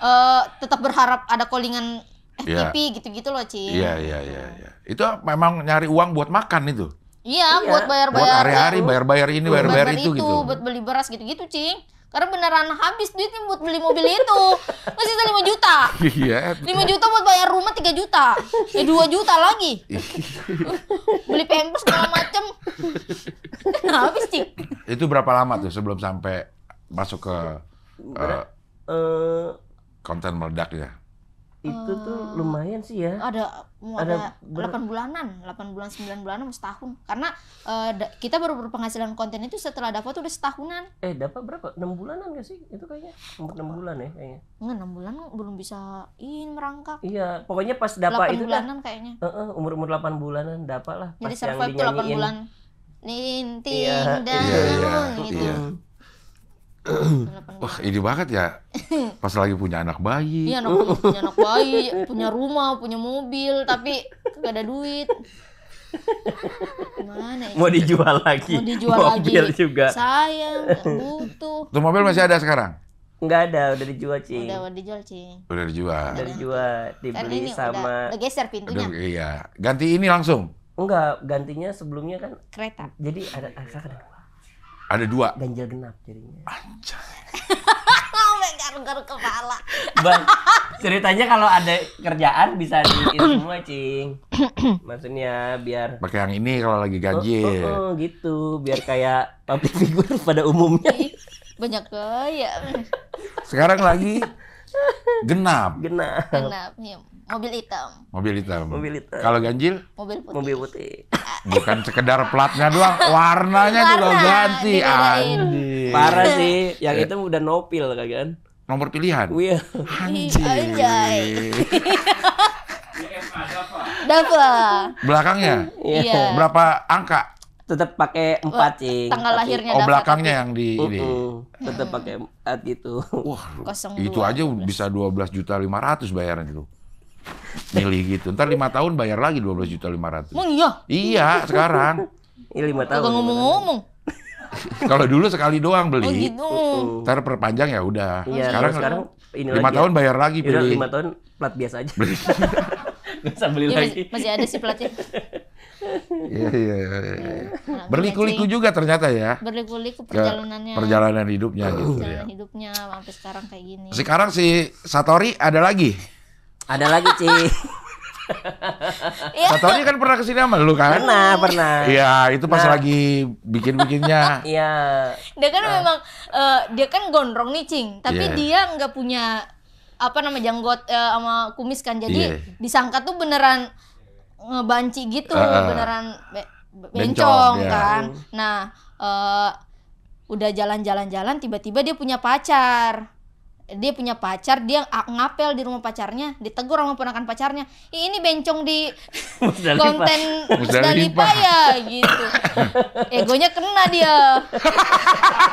[SPEAKER 3] uh, tetap berharap ada callingan FTP iya. yeah. gitu-gitu loh Ci. Iya iya
[SPEAKER 1] iya. iya. Itu memang nyari uang buat makan itu.
[SPEAKER 3] Iya, iya. buat bayar-bayar. Buat hari-hari
[SPEAKER 1] bayar-bayar ini bayar-bayar itu, itu gitu. Buat
[SPEAKER 3] beli beras gitu-gitu Ci. Karena beneran habis duitnya buat beli mobil itu. Masih sisa 5 juta. Iya. 5 juta buat bayar rumah 3 juta. Ya 2 juta lagi. beli pampers segala macem. Nah, habis, Cik.
[SPEAKER 1] Itu berapa lama tuh sebelum sampai masuk ke
[SPEAKER 3] Ber
[SPEAKER 4] uh,
[SPEAKER 1] konten meledak ya?
[SPEAKER 3] itu tuh eh, lumayan sih ya. Ada ada, delapan bulanan, delapan bulan sembilan bulanan setahun. Karena uh, kita baru berpenghasilan konten itu setelah dapat udah setahunan. Eh, dapat berapa? enam bulanan gak sih? Itu kayaknya
[SPEAKER 4] enam bulan ya kayaknya.
[SPEAKER 3] Enggak, 6 bulan belum bisa in merangkak.
[SPEAKER 4] Iya, pokoknya pas dapat itu bulanan
[SPEAKER 3] kayaknya. Uh -uh,
[SPEAKER 4] umur-umur delapan bulanan dapat lah. Jadi survive itu 8 bulan.
[SPEAKER 3] Ninting iya, dan
[SPEAKER 1] iya, iya, iya, gitu. Iya. Wah, ini banget ya. Pas lagi punya anak bayi. Iya, anak punya, anak
[SPEAKER 3] bayi, punya rumah, punya mobil, tapi gak ada duit.
[SPEAKER 4] Mana ya? Mau dijual lagi.
[SPEAKER 1] Mau dijual
[SPEAKER 3] mobil lagi. juga. Sayang, butuh. Tuh mobil masih
[SPEAKER 4] ada sekarang? Enggak ada, udah dijual, Cing. Udah,
[SPEAKER 3] udah dijual, Cing.
[SPEAKER 1] Udah dijual. Udah
[SPEAKER 4] dijual, dibeli
[SPEAKER 3] kan ini, sama udah, udah geser pintunya. Udah,
[SPEAKER 1] iya. Ganti ini langsung.
[SPEAKER 4] Enggak, gantinya sebelumnya kan kereta. Jadi ada ada, ada. Ada dua. Ganjil genap jadinya. Anjay. Garuk-garuk kepala. Bang, ceritanya kalau ada kerjaan bisa di semua, Cing. Maksudnya biar
[SPEAKER 1] pakai yang ini kalau lagi ganjil. Oh, oh, oh
[SPEAKER 4] gitu, biar kayak
[SPEAKER 1] public figure pada umumnya.
[SPEAKER 3] Banyak gaya.
[SPEAKER 1] Sekarang lagi genap.
[SPEAKER 3] Genap. Genap. Ya Mobil hitam.
[SPEAKER 1] Mobil hitam. Mobil hitam. Kalau ganjil?
[SPEAKER 3] Mobil putih.
[SPEAKER 4] Mobil putih.
[SPEAKER 1] Bukan sekedar platnya doang, warnanya Warna, juga ganti. Anjir. Parah sih. Yang eh. itu
[SPEAKER 4] udah nopil kan. Nomor pilihan. Iya. Anjir. Anjay.
[SPEAKER 3] Dapa.
[SPEAKER 4] Belakangnya? Iya. iya. Berapa angka? Tetap pakai empat sih. Oh, tanggal
[SPEAKER 3] lahirnya Oh, belakangnya
[SPEAKER 4] yang di ini. Tetap pakai empat gitu. Wah,
[SPEAKER 3] itu aja
[SPEAKER 1] bisa dua belas juta lima ratus bayaran itu milih gitu. Ntar lima tahun bayar lagi dua belas juta lima ratus.
[SPEAKER 2] Emang iya? Iya sekarang.
[SPEAKER 1] Ini iya, lima tahun. Kalau ngomong-ngomong.
[SPEAKER 4] Kalau dulu sekali doang
[SPEAKER 1] beli. Oh gitu. Ntar perpanjang ya udah. Iya, sekarang, sekarang ini lima ya. tahun ya. bayar lagi iya, beli Lima tahun
[SPEAKER 4] plat biasa aja. Beli. Bisa beli ya, lagi. Masih, masih
[SPEAKER 2] ada sih platnya.
[SPEAKER 1] Iya iya iya. iya. Berliku-liku juga ternyata ya. Berliku-liku perjalanannya. Perjalanan hidupnya gitu ya. Perjalanan ya.
[SPEAKER 2] hidupnya sampai sekarang kayak gini. Sekarang
[SPEAKER 1] si Satori ada lagi.
[SPEAKER 4] Ada lagi, Ci.
[SPEAKER 3] Iya.
[SPEAKER 1] Tahu kan pernah kesini sama lu kan? Pernah, pernah. Iya, itu pas nah. lagi bikin-bikinnya.
[SPEAKER 3] Iya. dia kan nah. memang uh, dia kan gondrong nih, Cing. Tapi yeah. dia nggak punya apa nama janggot uh, eh, sama kumis kan. Jadi yeah. disangka tuh beneran ngebanci gitu, uh, beneran be bencong, bencong yeah. kan. Nah, uh, udah jalan-jalan-jalan tiba-tiba dia punya pacar dia punya pacar dia ngapel di rumah pacarnya ditegur sama ponakan pacarnya ini bencong di konten dari ya gitu egonya kena dia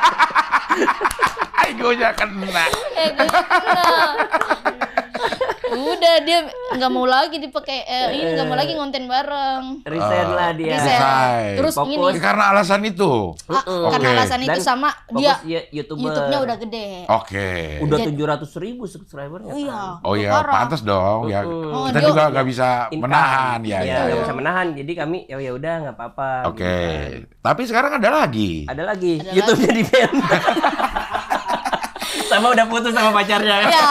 [SPEAKER 1] egonya kena
[SPEAKER 3] egonya kena udah dia nggak mau lagi dipakai eh, eh, ini nggak mau lagi ngonten bareng
[SPEAKER 1] resign ah. lah dia resign. terus Fokus. ini karena alasan itu uh, ah, okay. karena alasan itu
[SPEAKER 3] sama dia YouTube-nya udah gede
[SPEAKER 1] oke okay. udah
[SPEAKER 4] tujuh ratus ribu subscriber
[SPEAKER 3] ya, iya.
[SPEAKER 1] oh iya oh iya pantas dong ya oh, kita juga nggak bisa income. menahan ya iya, ya, ya, bisa
[SPEAKER 4] menahan jadi kami ya ya udah nggak apa-apa oke
[SPEAKER 1] okay. gitu. Kan. tapi sekarang ada lagi
[SPEAKER 4] ada lagi YouTube-nya di band sama udah putus sama pacarnya. Iya.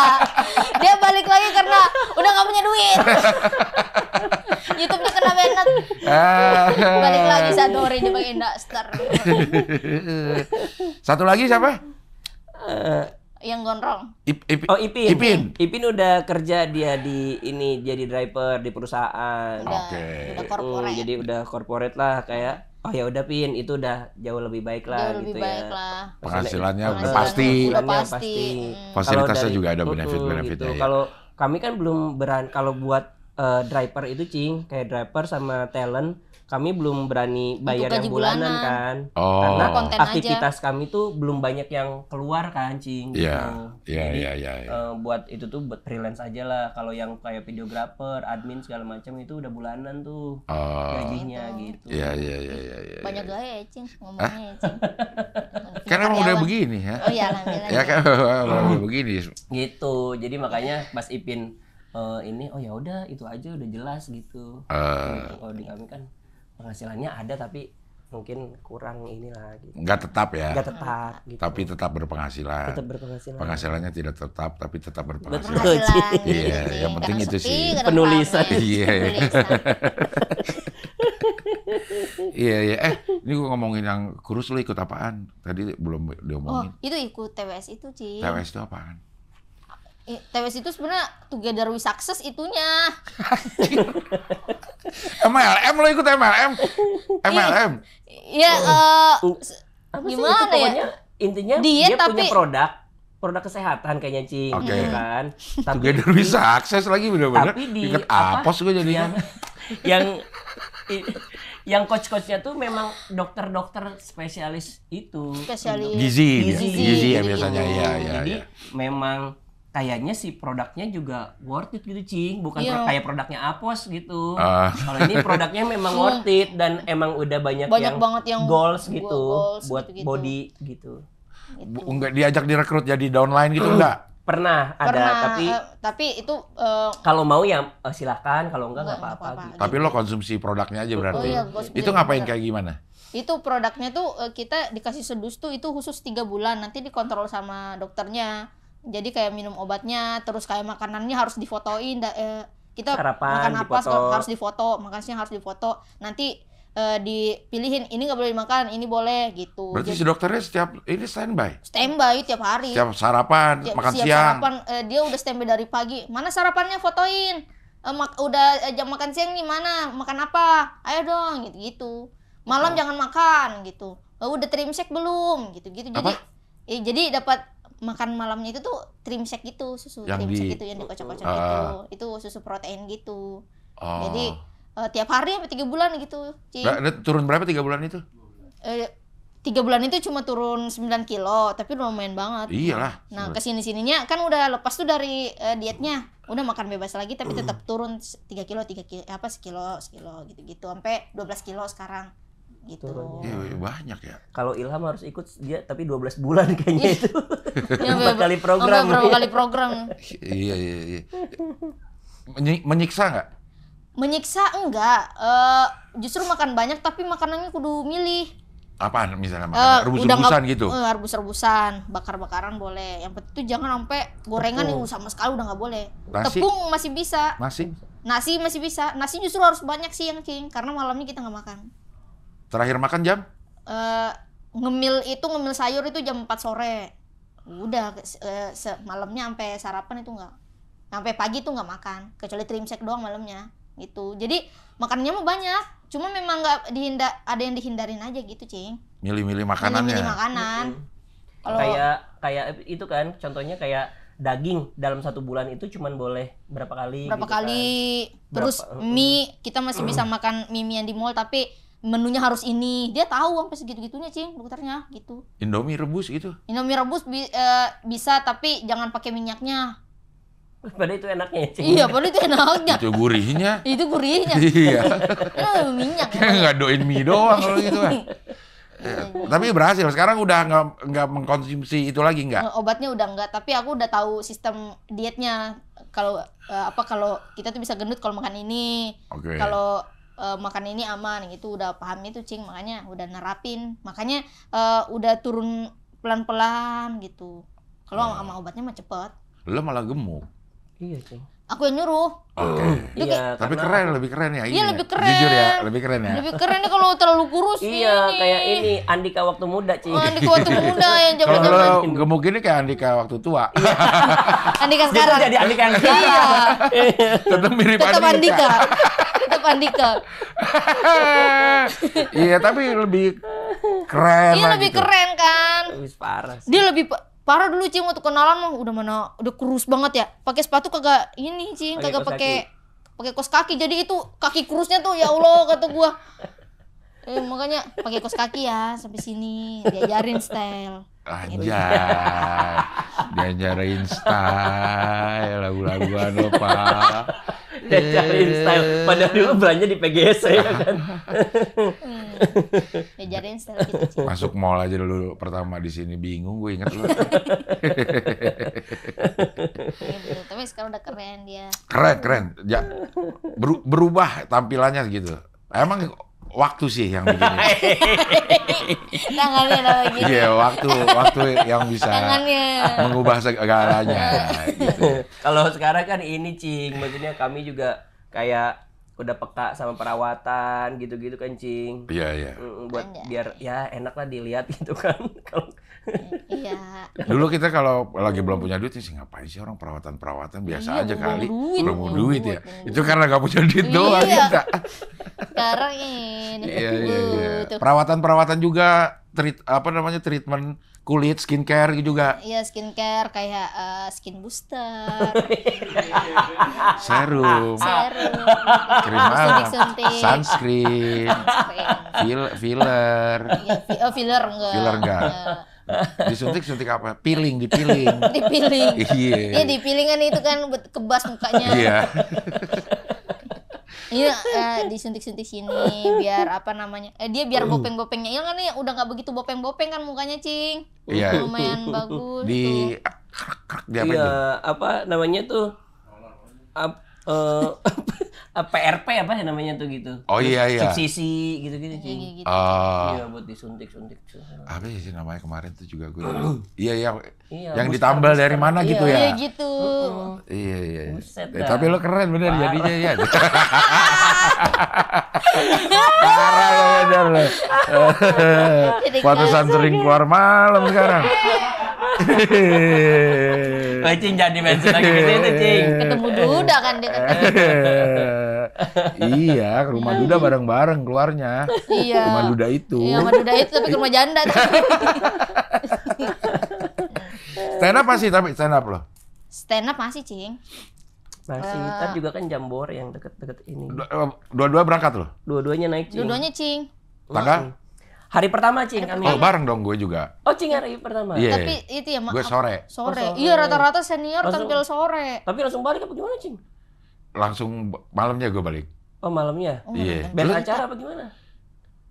[SPEAKER 3] Dia balik lagi karena udah gak punya duit. YouTube-nya kena banget,
[SPEAKER 2] ah. balik lagi Sadori di Bang
[SPEAKER 3] Indastar.
[SPEAKER 1] Satu lagi siapa?
[SPEAKER 4] Eh,
[SPEAKER 3] yang gondrong.
[SPEAKER 4] Ip, ip, oh Ipin. Ipin. Ipin udah kerja dia di ini jadi driver di perusahaan.
[SPEAKER 2] Oke. Okay.
[SPEAKER 4] Uh, jadi udah corporate lah kayak oh ya udah pin itu udah jauh lebih baik lah jauh gitu lebih ya. baik lah.
[SPEAKER 2] Penghasilannya, udah pasti, pasti. Hmm. Fasilitasnya juga
[SPEAKER 1] ada benefit-benefit gitu. ya. Kalau
[SPEAKER 4] kami kan belum beran kalau buat uh, driver itu cing kayak driver sama talent kami belum berani bayar yang bulanan, bulanan kan. Oh. Karena konten aktivitas aja. kami tuh belum banyak yang keluar kan, Cing. Iya. Gitu. Iya, iya, iya, Uh, buat itu tuh buat freelance aja lah. Kalau yang kayak videografer, admin segala macam itu udah bulanan tuh.
[SPEAKER 1] Oh. Gajinya gitu. Iya, iya, iya, iya, iya. iya. Banyak
[SPEAKER 2] gak ya, Cing. Ngomongnya, ah? Cing.
[SPEAKER 1] Karena emang udah begini ya. Oh iya, lah, ya kan udah hmm. begini.
[SPEAKER 4] Gitu. Jadi makanya pas Ipin uh, ini oh ya udah itu aja udah jelas gitu. Uh. Kalau di kami kan penghasilannya ada tapi mungkin kurang inilah gitu. Enggak tetap ya. Enggak tetap gitu. Tapi tetap
[SPEAKER 1] berpenghasilan. Tetap berpenghasilan. Penghasilannya tidak tetap tapi tetap berpenghasilan. berpenghasilan. iya, yang penting itu sih. Penulisan. Iya. Iya. iya, iya. Eh, ini gue ngomongin yang kurus lu ikut apaan? Tadi belum diomongin.
[SPEAKER 3] Oh, itu ikut TWS itu, Ci. TWS itu apaan? Eh, TWS itu sebenarnya Together We Success itunya.
[SPEAKER 4] MLM lo ikut MLM. MLM.
[SPEAKER 2] Iya, uh,
[SPEAKER 4] uh,
[SPEAKER 2] gimana itu ya?
[SPEAKER 4] intinya Diet, dia tapi... punya produk produk kesehatan kayaknya cing okay. Iya gitu kan tapi
[SPEAKER 1] Together bisa akses lagi bener-bener tapi di Deket apa, sih gue yang
[SPEAKER 4] yang, i, yang coach-coachnya tuh memang dokter-dokter spesialis itu spesialis gizi gizi, gizi, gizi, gizi ya biasanya ya ya jadi ya. memang kayaknya si produknya juga worth it gitu cing bukan yeah. kayak produknya apos gitu uh. kalau ini produknya memang iya. worth it dan emang udah banyak, banyak yang, banget yang goals gitu goals, buat gitu body gitu enggak diajak direkrut jadi downline gitu enggak pernah
[SPEAKER 1] ada pernah, tapi uh,
[SPEAKER 3] tapi itu uh, kalau
[SPEAKER 4] mau ya uh, eh, silahkan kalau
[SPEAKER 3] enggak nggak apa-apa gitu.
[SPEAKER 4] tapi
[SPEAKER 1] lo konsumsi produknya aja berarti oh, iya, itu ngapain bener. kayak gimana
[SPEAKER 3] itu produknya tuh kita dikasih sedus tuh itu khusus tiga bulan nanti dikontrol sama dokternya jadi kayak minum obatnya terus kayak makanannya harus difotoin da, eh, kita Sarapan, makan apa harus difoto makan siang harus difoto nanti eh, dipilihin ini nggak boleh dimakan ini boleh gitu berarti jadi, si
[SPEAKER 1] dokternya setiap ini standby
[SPEAKER 3] standby tiap hari setiap
[SPEAKER 1] sarapan tiap, makan siap siang sarapan
[SPEAKER 3] eh, dia udah standby dari pagi mana sarapannya fotoin eh, mak udah eh, jam makan siang nih mana makan apa ayo dong gitu gitu malam oh. jangan makan gitu oh, udah check belum gitu gitu jadi apa? Eh, jadi dapat makan malamnya itu tuh trim trimsek gitu susu yang trimsek di, itu yang dikocok-kocok uh, gitu itu susu protein gitu uh, jadi uh, tiap hari apa tiga bulan gitu Ci.
[SPEAKER 1] turun berapa tiga bulan itu
[SPEAKER 3] uh, tiga bulan itu cuma turun sembilan kilo tapi lumayan banget iyalah nah kesini sininya kan udah lepas tuh dari uh, dietnya udah makan bebas lagi tapi tetap uh. turun tiga kilo tiga kilo apa sekilo sekilo gitu gitu sampai belas kilo sekarang gitu.
[SPEAKER 1] Turunnya. Iya, iya,
[SPEAKER 4] banyak ya. Kalau Ilham harus ikut dia tapi 12 bulan kayaknya itu. Iya, berapa kali program. Berapa ya. kali
[SPEAKER 3] program.
[SPEAKER 1] iya, iya, iya. Menyiksa nggak?
[SPEAKER 3] Menyiksa enggak. Uh, justru makan banyak tapi makanannya kudu milih.
[SPEAKER 1] Apaan misalnya eh, makan? Uh,
[SPEAKER 3] rebus-rebusan gitu? Uh, rebus-rebusan, bakar-bakaran boleh. Yang penting itu jangan sampai gorengan yang sama sekali udah nggak boleh. Nasi? Tepung masih bisa. Masih? Nasi masih bisa. Nasi justru harus banyak sih yang king karena malamnya kita nggak makan.
[SPEAKER 1] Terakhir makan jam?
[SPEAKER 3] Uh, ngemil itu ngemil sayur itu jam 4 sore. Udah uh, eh, malamnya sampai sarapan itu enggak. Sampai pagi itu enggak makan, kecuali trimsek doang malamnya gitu. Jadi makannya mau banyak, cuma memang enggak dihindar ada yang dihindarin aja gitu, Cing.
[SPEAKER 1] Milih-milih makanannya.
[SPEAKER 4] Milih-milih makanan. Kalau kayak kayak itu kan contohnya kayak daging dalam satu bulan itu cuman boleh berapa kali berapa gitu kan. kali
[SPEAKER 3] kan. terus berapa? mie kita masih bisa makan mie, mie yang di mall tapi menunya harus ini dia tahu sampai segitu gitunya cing dokternya gitu
[SPEAKER 1] Indomie rebus gitu
[SPEAKER 3] Indomie rebus bi uh, bisa tapi jangan pakai minyaknya
[SPEAKER 4] Padahal itu enaknya Cing. Iya, padahal
[SPEAKER 3] itu enaknya.
[SPEAKER 1] itu gurihnya.
[SPEAKER 3] itu gurihnya. iya. Nah, minyak.
[SPEAKER 1] Kayak nggak doin mie doang kalau gitu kan. Ya, tapi berhasil. Sekarang udah nggak nggak mengkonsumsi itu lagi nggak? Eh,
[SPEAKER 3] obatnya udah nggak. Tapi aku udah tahu sistem dietnya. Kalau eh, apa kalau kita tuh bisa gendut kalau makan ini. Okay. Kalau uh, makan ini aman gitu udah paham itu cing makanya udah nerapin makanya uh, udah turun pelan-pelan gitu kalau hmm. sama obatnya mah cepet
[SPEAKER 1] lo malah gemuk
[SPEAKER 2] iya cing
[SPEAKER 3] aku yang nyuruh.
[SPEAKER 1] Oke. Okay. Iya, tapi keren, lebih keren ya. Iya, ya. lebih
[SPEAKER 4] keren. Jujur ya,
[SPEAKER 1] lebih keren ya. Lebih
[SPEAKER 4] keren nih kalau terlalu kurus Iya, kayak ini Andika waktu muda, Ci. Oh,
[SPEAKER 2] Andika waktu
[SPEAKER 1] muda yang zaman zaman. Kalau gemuk ini kayak Andika waktu tua. Iya.
[SPEAKER 3] Andika sekarang. jadi Andika yang sekarang.
[SPEAKER 1] Iya. Tetap mirip Tetap Andika. Andika. Andika. iya, tapi lebih keren Iya, lebih gitu. keren
[SPEAKER 3] kan. Lebih parah. Sih. Dia lebih parah dulu cing waktu kenalan mah udah mana udah kurus banget ya. Pakai sepatu kagak ini cing, kagak pakai pakai kos kaki. Jadi itu kaki kurusnya tuh ya Allah kata gua. Eh, makanya pakai kos kaki ya sampai sini diajarin style.
[SPEAKER 1] Aja diajarin style lagu-laguan lo pak dia cariin style padahal dulu belanja di PGS ya kan hmm. diajarin style kecil masuk mall aja dulu pertama di sini bingung gue inget lu iya,
[SPEAKER 2] tapi sekarang udah keren dia keren keren Ya
[SPEAKER 1] berubah tampilannya gitu emang waktu sih yang begini tangannya lagi iya yeah, waktu waktu yang bisa tangannya. mengubah segalanya
[SPEAKER 2] gitu.
[SPEAKER 4] kalau sekarang kan ini cing maksudnya kami juga kayak udah peka sama perawatan gitu-gitu kan cing iya yeah, iya yeah. Mm, buat biar ya enak lah dilihat gitu
[SPEAKER 2] kan kalau Iya. Dulu
[SPEAKER 1] kita kalau lagi belum punya duit sih ngapain sih orang perawatan-perawatan biasa iya, aja kali. belum duit, duit ya. Duit. Itu karena gak punya duit iya. doang iya. kita. Sekarang ini. Iya, iya, iya. Perawatan-perawatan juga treat apa namanya treatment kulit skincare juga.
[SPEAKER 3] Iya, skincare kayak uh, skin booster.
[SPEAKER 1] serum.
[SPEAKER 3] Serum. Krim
[SPEAKER 1] malam. Sunscreen. Sunscreen. filler.
[SPEAKER 3] Ya, oh, filler enggak. Filler
[SPEAKER 1] enggak. Iya. Disuntik suntik apa? Piling, dipiling. dipiling. Iya. Iya
[SPEAKER 3] dipilingan itu kan kebas mukanya. Iya. Iya, eh, disuntik-suntik sini biar apa namanya? Eh, dia biar bopeng-bopengnya uh. Iya kan ya udah nggak begitu bopeng-bopeng kan mukanya, Cing. Iya. Lumayan bagus.
[SPEAKER 4] Di krak apa, iya, apa namanya tuh? Ap uh, eh, PRP apa ya namanya tuh gitu. Oh iya iya. Subsidi gitu-gitu cuy. Iya, iya gitu. uh, iya buat disuntik-suntik. Apa
[SPEAKER 1] sih namanya kemarin tuh juga gue. iya iya. iya yang ditambal dari mana gitu iya, gitu ya. Iya gitu. Uh, iya iya. Buset eh, tapi lo keren bener Parah. jadinya ya. Parah lo iya, bener lo. sering keluar malam sekarang. Cing jangan dimention lagi ke situ Cing. Ketemu Duda
[SPEAKER 2] kan dia kan.
[SPEAKER 1] Iya, ke rumah Duda bareng-bareng keluarnya. Iya. Rumah Duda itu. Iya, rumah Duda itu tapi ke rumah janda.
[SPEAKER 3] stand up masih tapi stand up loh. Stand up masih Cing.
[SPEAKER 4] Masih, uh, tapi juga kan jambor yang deket-deket ini.
[SPEAKER 1] Dua-dua berangkat loh? Dua-duanya naik, Cing. Dua-duanya,
[SPEAKER 3] Cing.
[SPEAKER 4] Tanggal? Hari pertama
[SPEAKER 3] Cing kami.
[SPEAKER 1] Oh, bareng dong gue juga.
[SPEAKER 3] Oh, Cing hari pertama. Yeah. Tapi itu ya, Gue sore. Oh, oh, sore. Oh, Iya, rata-rata senior langsung, tampil sore. Tapi langsung balik apa gimana, Cing?
[SPEAKER 1] Langsung malamnya gue balik.
[SPEAKER 4] Oh, malamnya. Oh, iya. Oh, yeah. Bel acara apa gimana?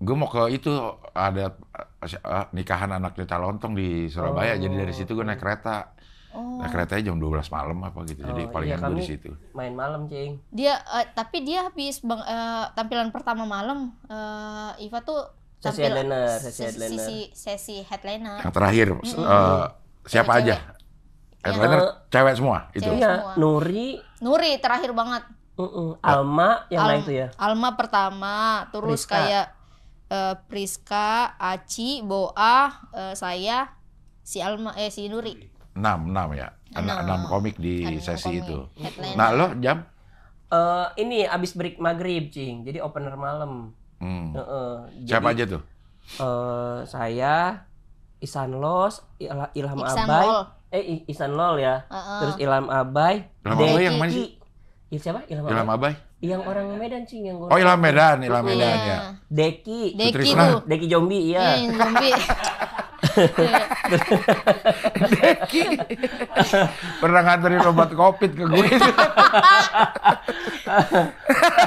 [SPEAKER 1] Gue mau ke itu ada eh, nikahan anaknya Calontong di Surabaya. Oh. Jadi dari situ gue naik kereta. Oh. Nah keretanya jam 12 malam
[SPEAKER 4] apa gitu. Oh, Jadi palingan iya, gue di situ. Main malam, Cing.
[SPEAKER 3] Dia uh, tapi dia habis bang, uh, tampilan pertama malam uh, Iva tuh
[SPEAKER 4] sesi headliner sesi headliner sesi, eh,
[SPEAKER 3] sesi headliner yang terakhir mm -hmm. uh,
[SPEAKER 1] siapa cewek. aja headliner ya. cewek semua itu iya
[SPEAKER 4] Nuri
[SPEAKER 3] Nuri terakhir banget uh -uh. Alma yang Al lain tuh ya Alma pertama terus Priska. kayak uh, Priska Aci Boa uh, saya si Alma eh si Nuri
[SPEAKER 1] enam enam ya enam, enam komik di enam sesi komik. itu headliner. nah lo jam
[SPEAKER 4] uh, ini abis break maghrib cing jadi opener malam Hmm. Uh, uh, Siapa jadi, aja tuh? Uh, saya, Isan Los, Il Ilham Iksan Abai, Lol. eh I Isan Lol ya, uh -uh. terus Ilham Abai, Ilham Abai yang mana sih? Ya, siapa? Ilham, Ilham Abai. Abai. Yang orang Medan sih yang gue. Oh Ilham Medan, Ilham iya. Medan ya. Deki, Deki Deki Zombie iya.
[SPEAKER 2] zombie. Iya,
[SPEAKER 4] Deki pernah nganterin obat
[SPEAKER 1] covid ke gue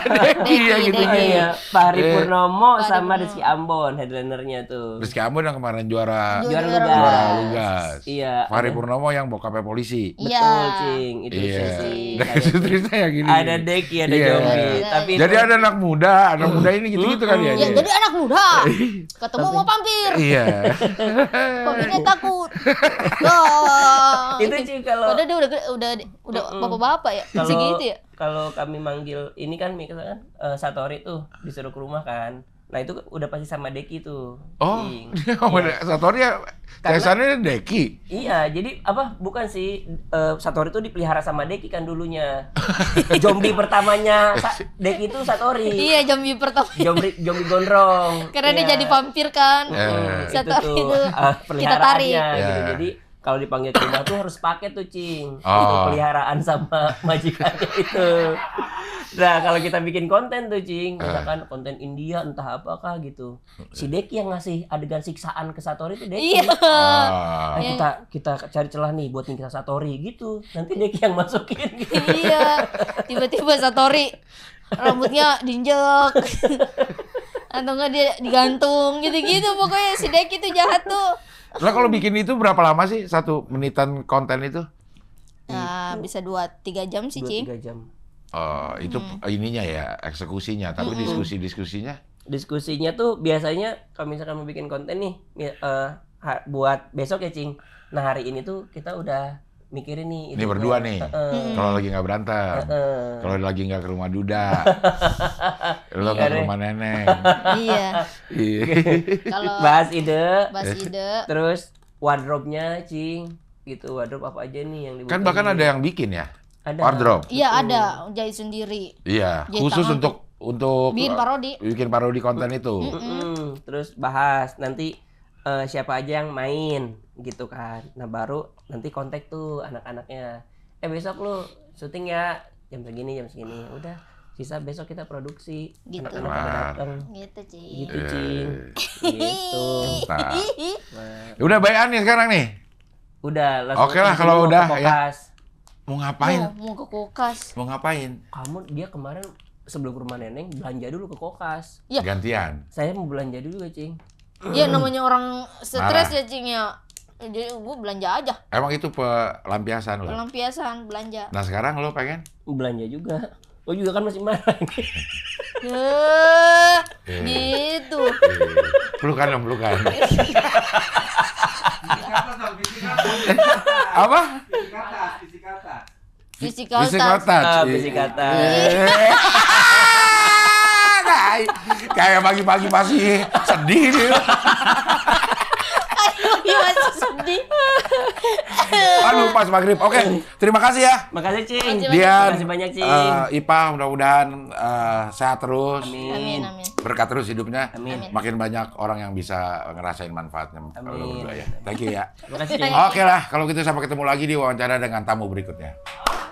[SPEAKER 2] Deki ya gitu oh,
[SPEAKER 1] Iya, Pak Hari eh.
[SPEAKER 4] Purnomo sama Rizky Ambon headlinernya tuh Rizky Ambon yang kemarin
[SPEAKER 1] juara juara lugas, juara lugas. iya Pak Hari Purnomo yang bokapnya polisi iya.
[SPEAKER 4] betul cing itu iya. ceritanya
[SPEAKER 1] ya gini ada Deki ada iya. Jombi tapi iya. jadi ada anak muda anak muda ini gitu gitu kan ya jadi
[SPEAKER 3] anak muda ketemu mau pampir iya Papinya eh. takut. Oh. Itu sih kalau Padahal dia udah udah udah bapak-bapak ya. Kalau, gitu ya.
[SPEAKER 4] Kalau kami manggil ini kan misalkan uh, eh, Satori tuh disuruh ke rumah kan. Nah itu udah pasti sama Deki tuh. Oh, iya. Satori ya.
[SPEAKER 1] Satori Deki.
[SPEAKER 4] Iya, jadi apa? Bukan sih uh, Satori itu dipelihara sama Deki kan dulunya. zombie pertamanya Sa iya Deki itu Satori. Iya,
[SPEAKER 3] zombie pertama. Zombie zombie gondrong. Karena iya. dia jadi vampir kan. Yeah. Iya. Satori itu, tuh,
[SPEAKER 4] itu uh, kita tarik. Yeah. Gitu. Jadi kalau dipanggil ke rumah tuh harus pakai tuh cing oh. untuk peliharaan sama majikannya itu. Nah kalau kita bikin konten tuh cing, eh. misalkan konten India entah apakah gitu, si eh. Deki yang ngasih adegan siksaan ke Satori itu
[SPEAKER 3] Deki. Iya. Ah.
[SPEAKER 4] Nah, kita kita cari celah nih buat kita Satori gitu, nanti Deki yang
[SPEAKER 3] masukin. Gitu. Iya, tiba-tiba Satori rambutnya dinjek atau enggak dia digantung gitu-gitu pokoknya si Deki tuh jahat tuh
[SPEAKER 1] lah kalau bikin itu berapa lama sih satu menitan konten itu?
[SPEAKER 3] Nah, hmm. bisa dua tiga jam sih, Cing. Tiga jam.
[SPEAKER 1] Uh, itu hmm. ininya ya eksekusinya, tapi hmm. diskusi diskusinya?
[SPEAKER 4] Diskusinya tuh biasanya kalau misalkan mau bikin konten nih, uh, buat besok ya, Cing. Nah hari ini tuh kita udah mikirin nih ini berdua kan. nih uh
[SPEAKER 1] -uh. kalau lagi nggak berantem uh -uh. kalau lagi nggak ke rumah duda
[SPEAKER 2] lo nggak iya, ke rumah nenek iya. iya kalau bahas ide bahas ide
[SPEAKER 4] terus wardrobe-nya cing gitu wardrobe apa aja nih yang kan bahkan ada yang bikin
[SPEAKER 1] ya
[SPEAKER 3] ada wardrobe iya ada jahit sendiri
[SPEAKER 1] iya jahit khusus tangan. untuk untuk bikin uh, parodi bikin parodi konten itu mm
[SPEAKER 4] -mm. terus bahas nanti uh, siapa aja yang main gitu kan nah baru nanti kontak tuh anak-anaknya eh besok lu syuting ya jam segini jam segini udah sisa besok kita produksi gitu.
[SPEAKER 2] anak-anak datang gitu cing gitu cing gitu nah. nah.
[SPEAKER 1] udah bayan nih sekarang nih
[SPEAKER 4] udah
[SPEAKER 2] oke lah kalau udah ya
[SPEAKER 1] mau
[SPEAKER 4] ngapain mau, oh,
[SPEAKER 3] mau ke kulkas
[SPEAKER 4] mau ngapain kamu dia kemarin sebelum ke rumah neneng belanja dulu ke
[SPEAKER 3] kulkas ya.
[SPEAKER 1] gantian
[SPEAKER 4] saya mau belanja dulu cing
[SPEAKER 3] Iya namanya orang stres ya cing ya. Jadi gue belanja aja.
[SPEAKER 1] Emang itu pelampiasan lo?
[SPEAKER 3] Pelampiasan, belanja.
[SPEAKER 4] Nah sekarang lo pengen? Belanja juga. Lo juga kan masih marah ini.
[SPEAKER 2] Eh, eh. gitu. Eh,
[SPEAKER 4] pelukan
[SPEAKER 1] dong, pelukan.
[SPEAKER 2] Apa? Fisikata. Fisikata. Fisikata. Fisikata.
[SPEAKER 1] Kayak pagi-pagi pasti sedih dia.
[SPEAKER 3] Iya masih sedih.
[SPEAKER 1] Aduh pas maghrib. Oke, okay. terima kasih ya.
[SPEAKER 4] Makasih Cing. Dia terima kasih banyak Cing. Uh,
[SPEAKER 1] Ipa mudah-mudahan uh, sehat terus. Amin. amin. Amin. Berkat terus hidupnya. Amin. Makin banyak orang yang bisa ngerasain manfaatnya. Amin. Kalau berdua ya. Thank you ya. Terima kasih Cing. Oke okay lah, kalau gitu sampai ketemu lagi di wawancara dengan tamu berikutnya.